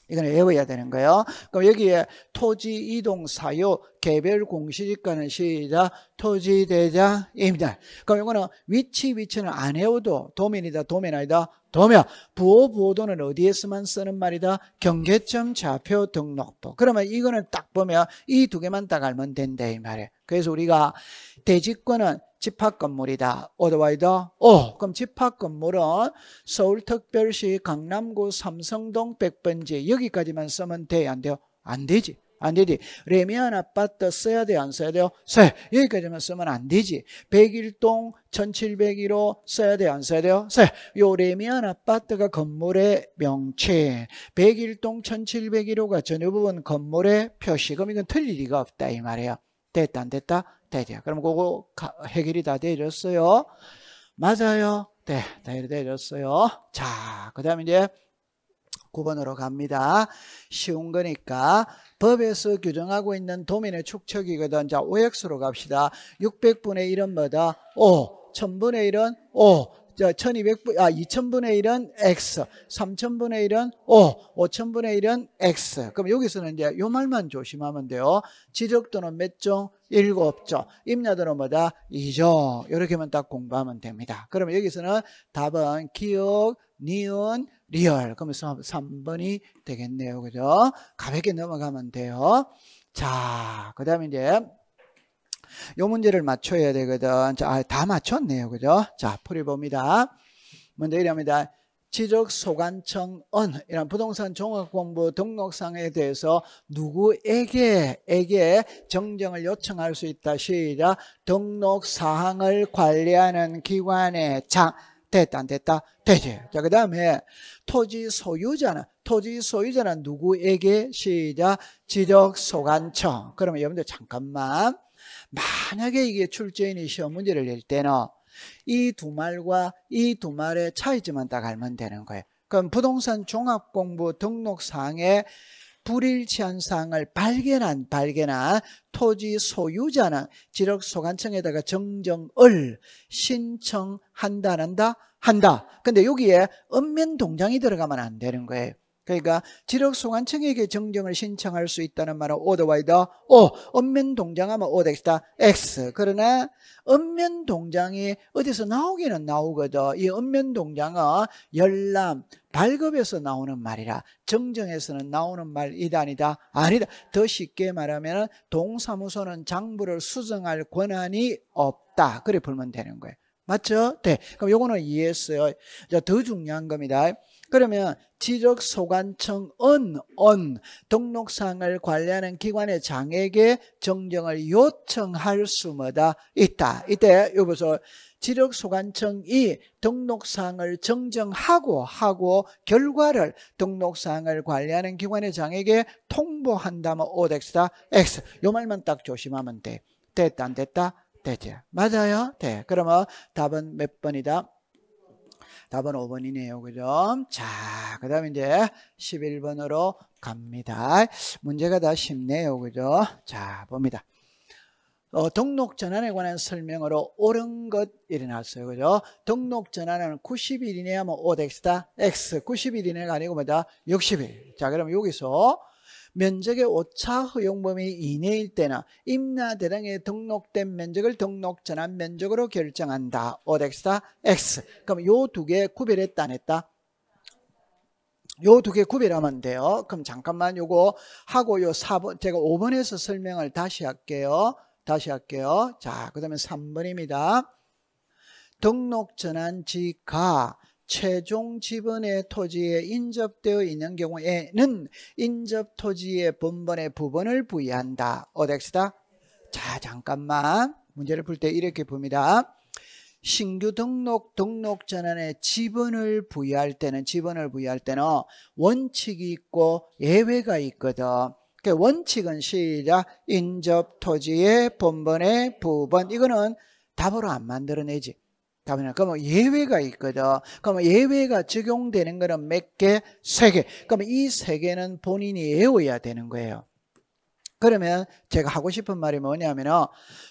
이거는 외워야 되는 거예요. 그럼 여기에 토지 이동 사유 개별 공시지가는 시작 토지 대장 입니다 그럼 이거는 위치 위치는 안외워도 도면이다 도면 아니다 도면. 부호 부호도는 어디에서만 쓰는 말이다 경계점 좌표 등록도. 그러면 이거는 딱 보면 이 두 개만 딱 알면 된다 이 말이에요. 그래서 우리가 대지권은 집합 건물이다. o t h e r 어, 그럼 집합 건물은 서울특별시 강남구 삼성동 1번지 여기까지만 쓰면 돼? 안 돼요? 안 되지. 안 되지. 레미안 아파트 써야 돼? 안 써야 돼요? 써 여기까지만 쓰면 안 되지. 101동 1701호 써야 돼? 안 써야 돼요? 써요 레미안 아파트가 건물의 명칭. 101동 1701호가 전유부분 건물의 표시. 그럼 이건 틀릴 리가 없다. 이 말이에요. 됐다 안 됐다? 되죠. 그럼 그거 해결이 다 되어졌어요. 맞아요. 네, 다 되어졌어요. 자, 그다음 이제 9번으로 갑니다. 쉬운 거니까 법에서 규정하고 있는 도민의 축척이거든. 자, OX로 갑시다. 600분의 1은 뭐다? 5. 1000분의 1은 5. 저 1200분 아 2000분의 1은 x, 3000분의 1은 o, 5000분의 1은 x. 그럼 여기서는 이제 요 말만 조심하면 돼요. 지적도는 몇 종? 일곱 종. 임야도는 뭐다? 2종. 이렇게만 딱 공부하면 됩니다. 그러면 여기서는 답은 기억, 니은, 리얼. 그러면 3번이 되겠네요. 그죠? 가볍게 넘어가면 돼요. 자, 그 다음에 이제 요 문제를 맞춰야 되거든. 자, 아, 다 맞췄네요. 그죠? 자, 풀이봅니다. 먼저 이랍니다. 래 지적 소관청은 이런 부동산 종합공부 등록상에 대해서 누구에게 에게 정정을 요청할 수 있다 시작 등록 사항을 관리하는 기관에 장 됐다 안 됐다 되지 자 그다음에 토지 소유자는 토지 소유자는 누구에게 시작 지적 소관청 그러면 여러분들 잠깐만 만약에 이게 출제인이 시험 문제를 낼 때는 이 두 말과 이 두 말의 차이점만 딱 알면 되는 거예요. 그럼 부동산 종합공부 등록상의 불일치한 사항을 발견한 발견한 토지 소유자는 지역소관청에다가 정정을 신청한다 한다 한다 근데 여기에 읍면동장이 들어가면 안 되는 거예요 그러니까 지력소관청에게 정정을 신청할 수 있다는 말은 오더와이더 오 읍면동장하면 오덱스다 X 그러나 읍면동장이 어디서 나오기는 나오거든 이 읍면동장은 열람 발급에서 나오는 말이라 정정에서는 나오는 말이다 아니다 아니다 더 쉽게 말하면 동사무소는 장부를 수정할 권한이 없다 그래 보면 되는 거예요 맞죠? 네. 그럼 요거는 이해했어요. 이제 더 중요한 겁니다. 그러면 지적소관청은 은 등록상을 관리하는 기관의 장에게 정정을 요청할 수마다 있다. 이때 여기서 지적소관청이 등록상을 정정하고 하고 결과를 등록상을 관리하는 기관의 장에게 통보한다면 오덱스다 X. 요 말만 딱 조심하면 돼. 됐다 안 됐다? 되지. 맞아요? 돼. 그러면 어, 답은 몇 번이다? 답은 5번이네요. 그죠? 자, 그 다음 이제 11번으로 갑니다. 문제가 다 쉽네요. 그죠? 자, 봅니다. 어, 등록 전환에 관한 설명으로 옳은 것 일어났어요. 그죠? 등록 전환은 90일 이내에 하5덱다 X. 90일 이내가 아니고 뭐다? 60일. 자, 그럼 여기서 면적의 오차 허용 범위 이내일 때나 임나 대량에 등록된 면적을 등록 전환 면적으로 결정한다. 오덱사 X. 그럼 요 두 개 구별했다 안 했다? 요 두 개 구별하면 돼요. 그럼 잠깐만 요거 하고 요 4번 제가 5번에서 설명을 다시 할게요. 다시 할게요. 자, 그다음에 3번입니다. 등록 전환 지가 최종 지분의 토지에 인접되어 있는 경우에는 인접 토지의 본번의 부분을 부여한다. 어덱스다? 자, 잠깐만. 문제를 풀 때 이렇게 봅니다. 신규 등록 등록 전환에 지분을 부여할 때는 지분을 부여할 때는 원칙이 있고 예외가 있거든. 그 원칙은 시작 인접 토지의 본번의 부분 이거는 답으로 안 만들어내지. 답변은 그러면 예외가 있거든. 그러면 예외가 적용되는 거는 몇 개? 세 개. 그러면 이 세 개는 본인이 외워야 되는 거예요. 그러면 제가 하고 싶은 말이 뭐냐면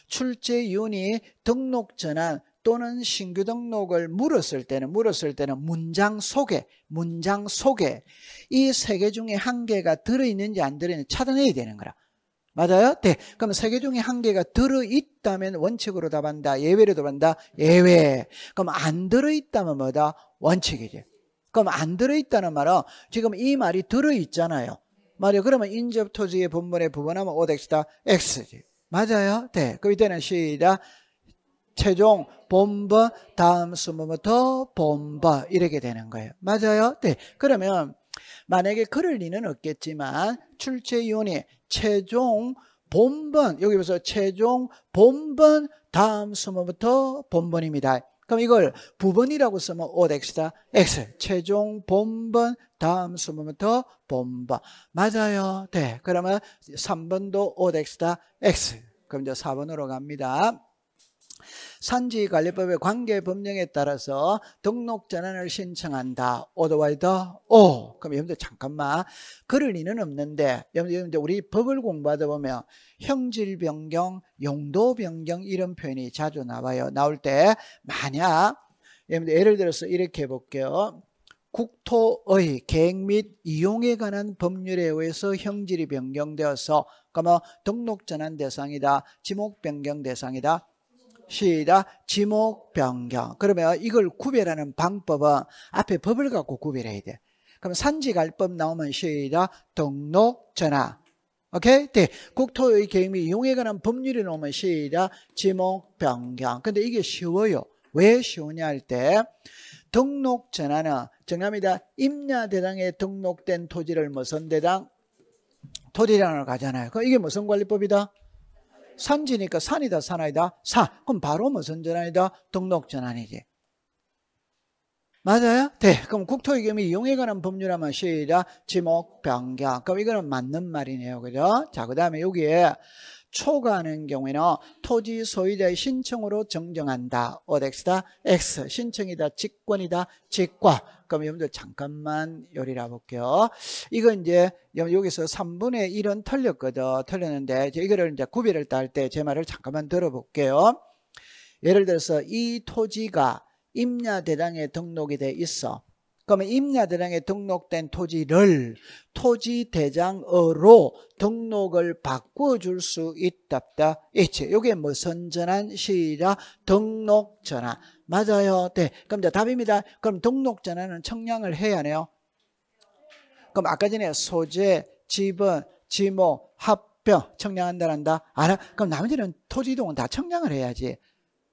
출제위원이 등록 전환 또는 신규 등록을 물었을 때는 물었을 때는 문장 속에 문장 속에 이 세 개 중에 한 개가 들어 있는지 안 들어 있는지 찾아내야 되는 거라. 맞아요? 네. 그럼 세 개 중에 한 개가 들어있다면 원칙으로 답한다. 예외로 답한다. 예외. 그럼 안 들어있다면 뭐다? 원칙이지. 그럼 안 들어있다는 말은 지금 이 말이 들어있잖아요. 말이요. 그러면 인접 토지의 분모에 부분하면 5x다 x지. 맞아요? 네. 그럼 이때는 시작. 최종 본부 다음 수모부터 본부 이렇게 되는 거예요. 맞아요? 네. 그러면 만약에 그럴 리는 없겠지만 출제위원회 최종 본번 여기 서 최종 본번 다음 수문부터 본번입니다. 그럼 이걸 부번이라고 쓰면 오덱다 X 최종 본번 다음 수문부터 본번 맞아요. 네. 그러면 3번도 오덱다 X 그럼 이제 4번으로 갑니다. 산지관리법의 관계 법령에 따라서 등록 전환을 신청한다. 오더와이더 오. 어. 그럼 여러분들 잠깐만 그럴 리는 없는데 여러분들 우리 법을 공부하다 보면 형질 변경, 용도 변경 이런 표현이 자주 나와요. 나올 때 만약 여러분들 예를 들어서 이렇게 해볼게요. 국토의 계획 및 이용에 관한 법률에 의해서 형질이 변경되어서 그러면 등록 전환 대상이다, 지목 변경 대상이다, 시작. 지목 변경. 그러면 이걸 구별하는 방법은 앞에 법을 갖고 구별해야 돼. 그럼 산지갈법 나오면 시작. 등록 전화. 오케이? 네. 국토의 개미 이용에 관한 법률이 나오면 시작. 지목 변경. 근데 이게 쉬워요. 왜 쉬우냐 할 때 등록 전환은 정답이다. 임야 대장에 등록된 토지를 무슨 대장? 토지량을 가잖아요. 그럼 이게 무슨 관리법이다? 산지니까 산이다 산아이다 사 그럼 바로 무슨 뭐 전환이다 등록 전환이지 맞아요? 네. 그럼 국토의겸이 이용에 관한 법률하면 시작 지목 변경 그럼 이거는 맞는 말이네요 그죠? 자그 다음에 여기에 초과하는 경우에는 토지 소유자의 신청으로 정정한다. o d 스다 X. 신청이다, 직권이다, 직과. 그럼 여러분들 잠깐만 요리라 볼게요. 이거 이제 여기서 3분의 1은 털렸거든털렸는데 이거를 이제 구별을 딸 때 제 말을 잠깐만 들어볼게요. 예를 들어서 이 토지가 임야 대당에 등록이 돼 있어. 그러면 임야대장에 등록된 토지를 토지대장으로 등록을 바꿔줄 수 있답다. 있지. 이게 뭐 선전한 시라 등록 전환. 맞아요. 네. 그럼 이제 답입니다. 그럼 등록 전환은 청량을 해야 하네요. 그럼 아까 전에 소재, 지분, 지목, 합병 청량한다란다. 알아? 그럼 나머지는 토지 동은다 청량을 해야지.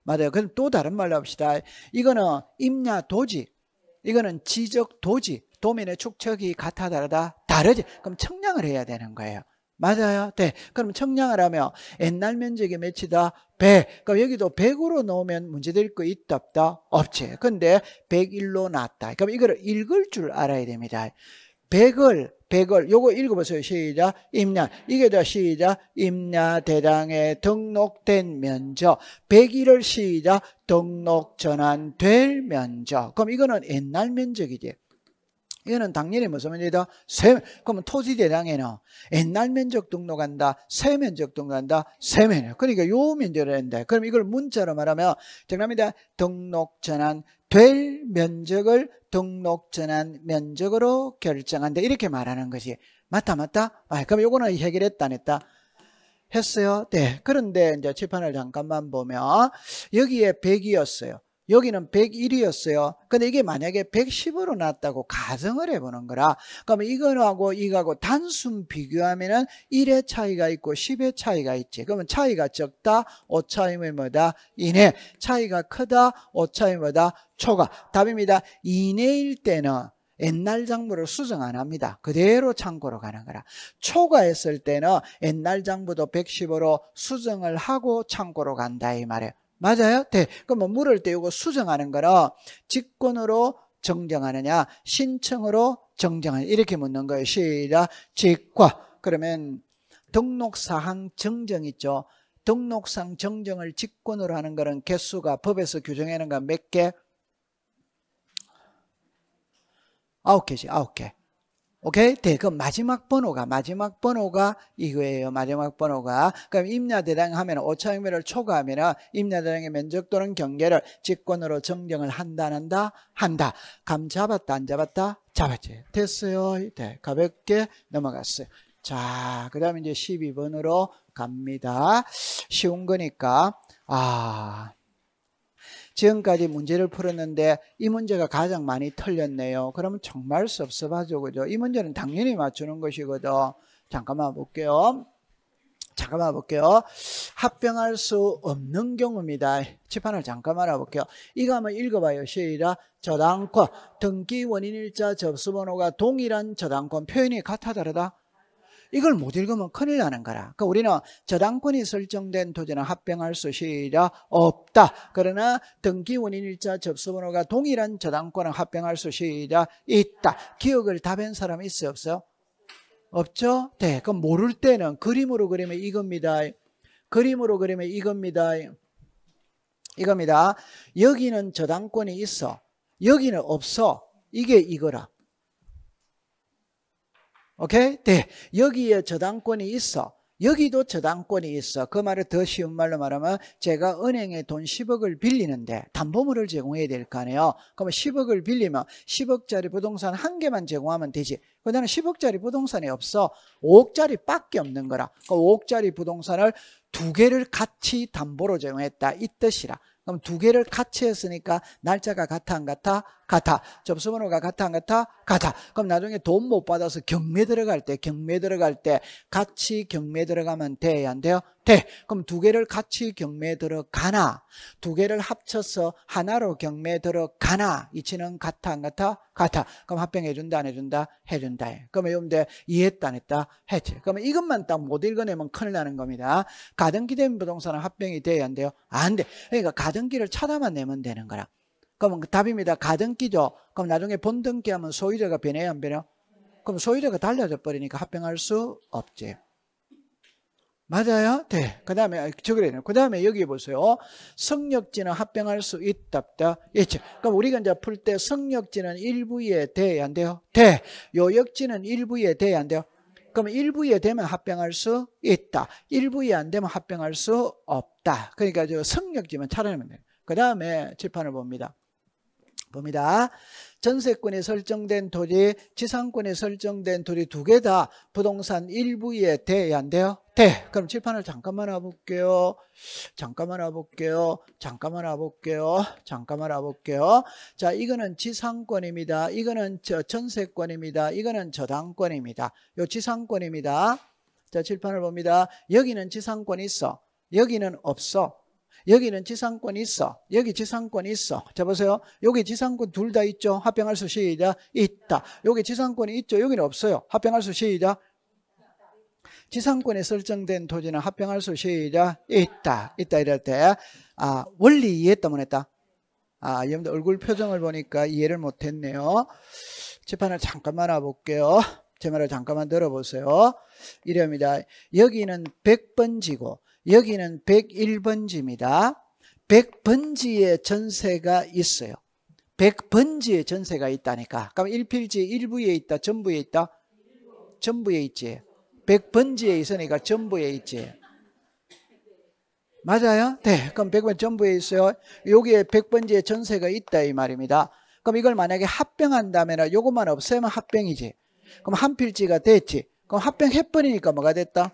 맞아요. 그럼 또 다른 말로 합시다. 이거는 임야 도지. 이거는 지적 도지, 도면의 축척이 같아 다르다? 다르지. 그럼 청량을 해야 되는 거예요. 맞아요? 네. 그럼 청량을 하면 옛날 면적의 몇이다? 100. 그럼 여기도 100으로 넣으면 문제될 거 있다 없다? 없지. 근데 101로 났다. 그럼 이거를 읽을 줄 알아야 됩니다. 100을 백을 요거 읽어보세요. 시작. 임야. 이게 다 시작. 임야 대량에 등록된 면적. 백일을 시작. 등록 전환될 면적. 그럼 이거는 옛날 면적이지. 이거는 당연히 무슨 면적이다? 세, 그러면 토지 대량에는 옛날 면적 등록한다, 새 면적 등록한다, 새 면적. 그러니까 요 면적을 했는데, 그럼 이걸 문자로 말하면, 정답입니다. 등록 전환 될 면적을 등록 전환 면적으로 결정한다. 이렇게 말하는 것이 맞다 맞다. 아, 그럼 요거는 해결했다 안 했다. 했어요. 네. 그런데 이제 칠판을 잠깐만 보면 여기에 100이었어요. 여기는 101이었어요. 근데 이게 만약에 110으로 났다고 가정을 해보는 거라. 그러면 이거하고 이거하고 단순 비교하면은 1의 차이가 있고 10의 차이가 있지. 그러면 차이가 적다, 오차임을 뭐다, 이내. 차이가 크다, 오차임 뭐다, 초과. 답입니다. 이내일 때는 옛날 장부를 수정 안 합니다. 그대로 참고로 가는 거라. 초과했을 때는 옛날 장부도 115로 수정을 하고 참고로 간다 이 말이에요. 맞아요? 대. 네. 그러면 뭐 물을 때 이거 수정하는 거는 직권으로 정정하느냐 신청으로 정정하냐 이렇게 묻는 거예요. 시작. 직과. 그러면 등록사항 정정 있죠. 등록상 정정을 직권으로 하는 거는 개수가 법에서 규정하는 건 몇 개? 아홉 개지 아홉 개 오케이? 네, 그 마지막 번호가 마지막 번호가 이거예요. 마지막 번호가. 그럼 임야 대량 하면 오차형매을 초과하면 임야 대량의 면적 또는 경계를 직권으로 정경을 한다 한다 한다. 감 잡았다 안 잡았다? 잡았지. 됐어요. 네, 가볍게 넘어갔어요. 자, 그 다음에 이제 12번으로 갑니다. 쉬운 거니까. 아, 지금까지 문제를 풀었는데 이 문제가 가장 많이 틀렸네요. 그러면 정말 섭섭하죠. 그죠? 이 문제는 당연히 맞추는 것이거든. 잠깐만 볼게요. 잠깐만 볼게요. 합병할 수 없는 경우입니다. 집안을 잠깐만 알아볼게요. 이거 한번 읽어봐요. 시라 저당권 등기 원인일자 접수번호가 동일한 저당권 표현이 같아 다르다. 이걸 못 읽으면 큰일 나는 거라. 그 우리는 저당권이 설정된 토지는 합병할 수시라 없다. 그러나 등기원인 일자 접수번호가 동일한 저당권은 합병할 수시라 있다. 기억을 다뵌사람있어없어 없죠? 네. 그럼 모를 때는 그림으로 그리면 이겁니다. 그림으로 그리면 이겁니다. 이겁니다. 여기는 저당권이 있어. 여기는 없어. 이게 이거라. 오케이? 네. 여기에 저당권이 있어. 여기도 저당권이 있어. 그 말을 더 쉬운 말로 말하면 제가 은행에 돈 10억을 빌리는데 담보물을 제공해야 될 거 아니에요. 그러면 10억을 빌리면 10억짜리 부동산 한 개만 제공하면 되지. 그 나는 10억짜리 부동산이 없어. 5억짜리 밖에 없는 거라. 그 5억짜리 부동산을 두 개를 같이 담보로 제공했다. 이 뜻이라. 그럼 두 개를 같이 했으니까 날짜가 같아 안 같아? 같아. 접수번호가 같아 안 같아? 같아. 그럼 나중에 돈 못 받아서 경매 들어갈 때 경매 들어갈 때 같이 경매 들어가면 돼? 안 돼요? 돼. 그럼 두 개를 같이 경매 들어가나? 두 개를 합쳐서 하나로 경매 들어가나? 이치는 같아 안 같아? 같아. 그럼 합병해 준다 안 해준다? 해준다. 해. 그면 여러분들 이해했다 안 했다? 했지. 그러면 이것만 딱 못 읽어내면 큰일 나는 겁니다. 가등기 된 부동산은 합병이 돼야 안 돼요? 안 돼. 그러니까 가등기를 찾아만 내면 되는 거라. 그럼 답입니다. 가등기죠. 그럼 나중에 본등기 하면 소유자가 변해야 안 변해요? 그럼 소유자가 달라져 버리니까 합병할 수 없지. 맞아요? 네. 그 다음에, 저그래요. 그 다음에 여기 보세요. 성역지는 합병할 수 있다, 없다? 예, 있지. 그럼 우리가 이제 풀 때 성역지는 일부에 대해안 돼요? 대. 네. 요역지는 일부에 대해안 돼요? 그럼 일부에 되면 합병할 수 있다. 일부에 안 되면 합병할 수 없다. 그러니까 저 성역지만 차라리면 돼요. 그 다음에 칠판을 봅니다. 봅니다. 전세권이 설정된 토지, 지상권이 설정된 토지 두 개 다 부동산 일부에 대해야 한대요. 대. 그럼 칠판을 잠깐만 와볼게요. 잠깐만 와볼게요. 잠깐만 와볼게요. 잠깐만 와볼게요. 자, 이거는 지상권입니다. 이거는 저 전세권입니다. 이거는 저당권입니다. 요 지상권입니다. 자, 칠판을 봅니다. 여기는 지상권이 있어. 여기는 없어. 여기는 지상권이 있어. 여기 지상권이 있어. 자, 보세요. 여기 지상권 둘 다 있죠? 합병할 수 시작. 있다. 여기 지상권이 있죠? 여기는 없어요. 합병할 수 시작. 지상권에 설정된 토지는 합병할 수 시작. 있다. 있다. 이럴 때, 아, 원리 이해했다, 못했다? 아, 여러분들 얼굴 표정을 보니까 이해를 못했네요. 재판을 잠깐만 와볼게요. 제 말을 잠깐만 들어보세요. 이래니다 여기는 100번지고 여기는 101번지입니다. 100번지의 전세가 있어요. 100번지의 전세가 있다니까. 그럼 1필지 일부에 있다, 전부에 있다? 전부에 있지. 100번지에 있으니까 전부에 있지. 맞아요? 네. 그럼 100번 전부에 있어요. 여기에 100번지의 전세가 있다 이 말입니다. 그럼 이걸 만약에 합병한다면 요것만 없애면 합병이지. 그럼 한 필지가 됐지. 그럼 합병해버리니까 뭐가 됐다?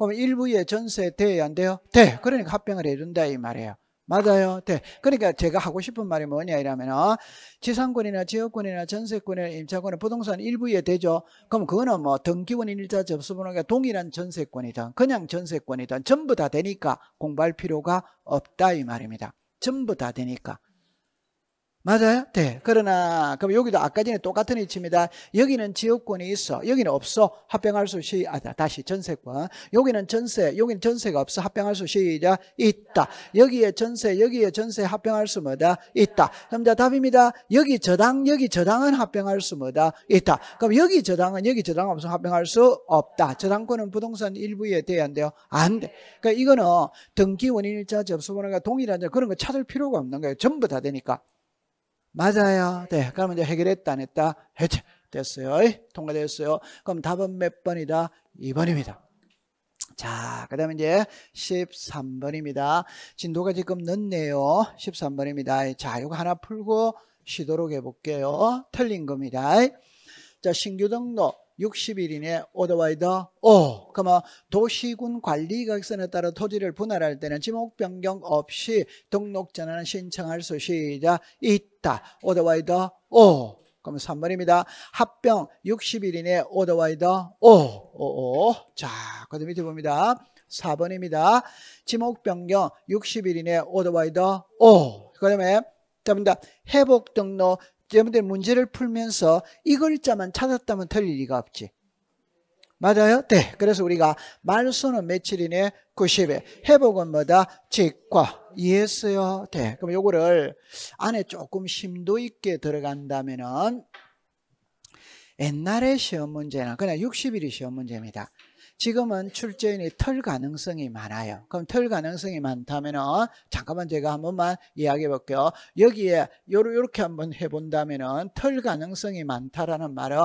그러면 일부의 전세 돼야 안 돼요? 돼. 그러니까 합병을 해준다 이 말이에요. 맞아요. 네. 그러니까 제가 하고 싶은 말이 뭐냐 이러면 지상권이나 지역권이나 전세권이나 임차권은 부동산 일부에 되죠. 그럼 그거는 뭐 등기원 일자 접수번호가 동일한 전세권이든 그냥 전세권이든 전부 다 되니까 공부할 필요가 없다 이 말입니다. 전부 다 되니까. 맞아요? 네. 그러나 그럼 여기도 아까 전에 똑같은 이치입니다. 여기는 지역권이 있어. 여기는 없어. 합병할 수 시하다. 아, 시 전세권. 여기는 전세. 여기는 전세가 없어. 합병할 수 시작 있다. 여기에 전세. 여기에 전세 합병할 수 뭐다? 있다. 그럼 자 답입니다. 여기 저당. 여기 저당은 합병할 수 뭐다? 있다. 그럼 여기 저당은 여기 저당 없어. 합병할 수 없다. 저당권은 부동산 일부에 대한데요. 안 돼. 그러니까 이거는 등기 원인 일자 접수번호가 동일한 그런 거 찾을 필요가 없는 거예요. 전부 다 되니까. 맞아요. 네. 그러면 이제 해결했다, 안 했다? 해체. 됐어요. 예, 통과됐어요. 그럼 답은 몇 번이다? 2번입니다. 자, 그 다음에 이제 13번입니다. 진도가 지금 늦네요. 13번입니다. 예, 자, 이거 하나 풀고 쉬도록 해볼게요. 틀린 겁니다. 예. 자, 신규 등록. 60일 이내 오더와이더 오 그러면 도시군 관리각선에 따라 토지를 분할할 때는 지목 변경 없이 등록 전환을 신청할 수 시작 있다. 오더와이더 오 그러면 3번입니다. 합병 60일 이내 오더와이더 오 오오 자 그다음 밑에 봅니다. 4번입니다. 지목 변경 60일 이내 오더와이더 오 그다음에 잡니다. 회복 등록 여러분들 문제를 풀면서 이 글자만 찾았다면 틀릴 리가 없지. 맞아요? 네. 그래서 우리가 말소는 며칠이네? 90에. 회복은 뭐다? 직과. 이해했어요? 네. 그럼 요거를 안에 조금 심도 있게 들어간다면은 옛날의 시험 문제나 그냥 60일이 시험 문제입니다. 지금은 출제인이 털 가능성이 많아요. 그럼 털 가능성이 많다면 어, 잠깐만 제가 한 번만 이야기해 볼게요. 여기에 요렇게 한번 해본다면 털 가능성이 많다라는 말은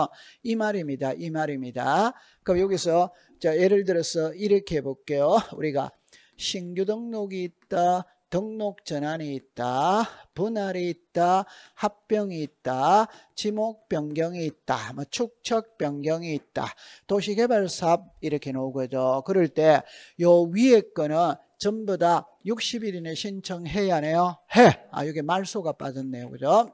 이 말입니다. 이 말입니다. 그럼 여기서 자, 예를 들어서 이렇게 해볼게요. 우리가 신규 등록이 있다. 등록 전환이 있다, 분할이 있다, 합병이 있다, 지목 변경이 있다, 뭐 축척 변경이 있다, 도시개발 사업 이렇게 놓오고죠 그럴 때 요 위에 거는 전부 다 60일 이내 신청해야 하네요. 해. 아, 여기 말소가 빠졌네요. 그죠?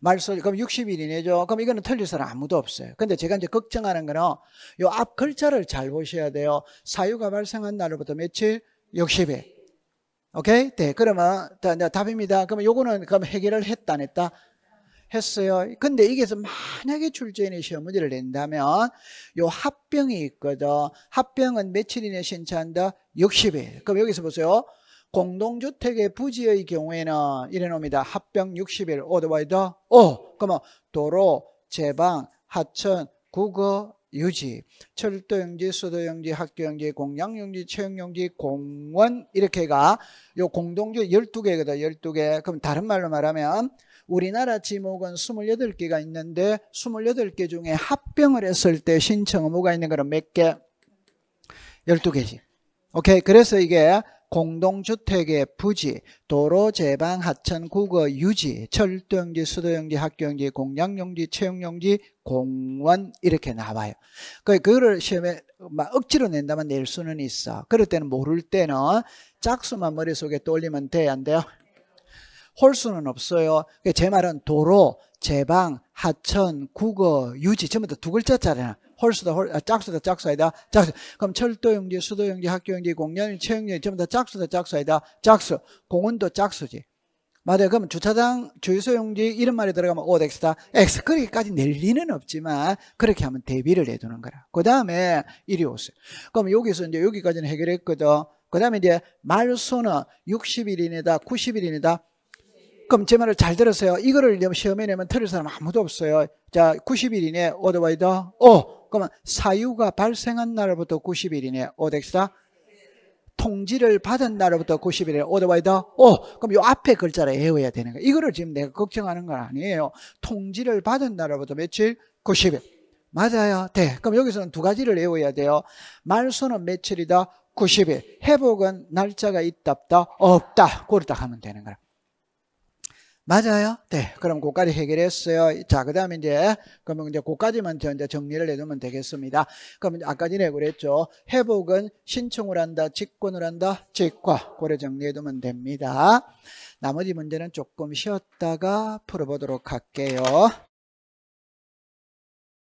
말소 그럼 60일 이내죠. 그럼 이거는 틀릴 사람 아무도 없어요. 근데 제가 이제 걱정하는 거는 요 앞 글자를 잘 보셔야 돼요. 사유가 발생한 날로부터 며칠? 60일. 오케이? 네. 그러면 네, 답입니다. 그러면 요거는 그럼 해결을 했다 안 했다? 했어요. 근데 이게 만약에 출제인의 시험 문제를 낸다면 요 합병이 있거든. 합병은 며칠 이내 신청한다? 60일. 그럼 여기서 보세요. 공동주택의 부지의 경우에는 이래 놉니다. 합병 60일. 오더바이더. 오. 그러면 도로, 제방, 하천, 국어, 유지, 철도용지, 수도용지, 학교용지, 공양용지, 체육용지, 공원 이렇게가 요 공동주 12개거든. 12개. 그럼 다른 말로 말하면 우리나라 지목은 28개가 있는데 28개 중에 합병을 했을 때 신청 의무가 있는 거는 몇 개? 12개지. 오케이. 그래서 이게 공동주택의 부지, 도로, 제방, 하천, 국어, 유지, 철도용지, 수도용지, 학교용지, 공양용지, 채용용지 공원 이렇게 나와요. 그러니까 그거를 시험에 막 억지로 낸다면 낼 수는 있어. 그럴 때는 모를 때는 짝수만 머릿속에 떠올리면 돼야 안 돼요? 홀수는 없어요. 그러니까 제 말은 도로, 제방, 하천, 국어, 유지 전부 다 두 글자짜리야. 홀수다, 홀, 아, 짝수다, 짝수 이다 짝수. 그럼 철도 용지, 수도 용지, 학교 용지, 공연, 체육 용지 전부 다 짝수다, 짝수 이다 짝수. 공원도 짝수지. 맞아요. 그럼 주차장, 주유소 용지 이런 말이 들어가면 오, o 스다 엑스. 그렇게까지 낼 리는 없지만 그렇게 하면 대비를 해두는 거라. 그 다음에 이리 오세요. 그럼 여기서 이제 여기까지는 해결했거든. 그 다음에 이제 말소는 60일 이내다, 90일 이내다. 그럼 제 말을 잘 들으세요. 이거를 시험에 내면 틀릴 사람 아무도 없어요. 자, 90일 이내, 오드바이더 오, 그러면 사유가 발생한 날부터 90일이네. 오덱스다. 통지를 받은 날부터 90일에 오더바이더 어, 그럼 요 앞에 글자를 외워야 되는 거야 이거를 지금 내가 걱정하는 건 아니에요 통지를 받은 날부터 며칠 90일 맞아요 네 그럼 여기서는 두 가지를 외워야 돼요 말소는 며칠이다 90일 회복은 날짜가 있다 없다 없다 고르다 하면 되는 거야 맞아요? 네. 그럼 고까지 해결했어요. 자, 그 다음에 이제, 그러면 이제 고까지만 이제 정리를 해두면 되겠습니다. 그럼 아까 전에 그랬죠. 회복은 신청을 한다, 직권을 한다, 직과. 고래 정리해두면 됩니다. 나머지 문제는 조금 쉬었다가 풀어보도록 할게요.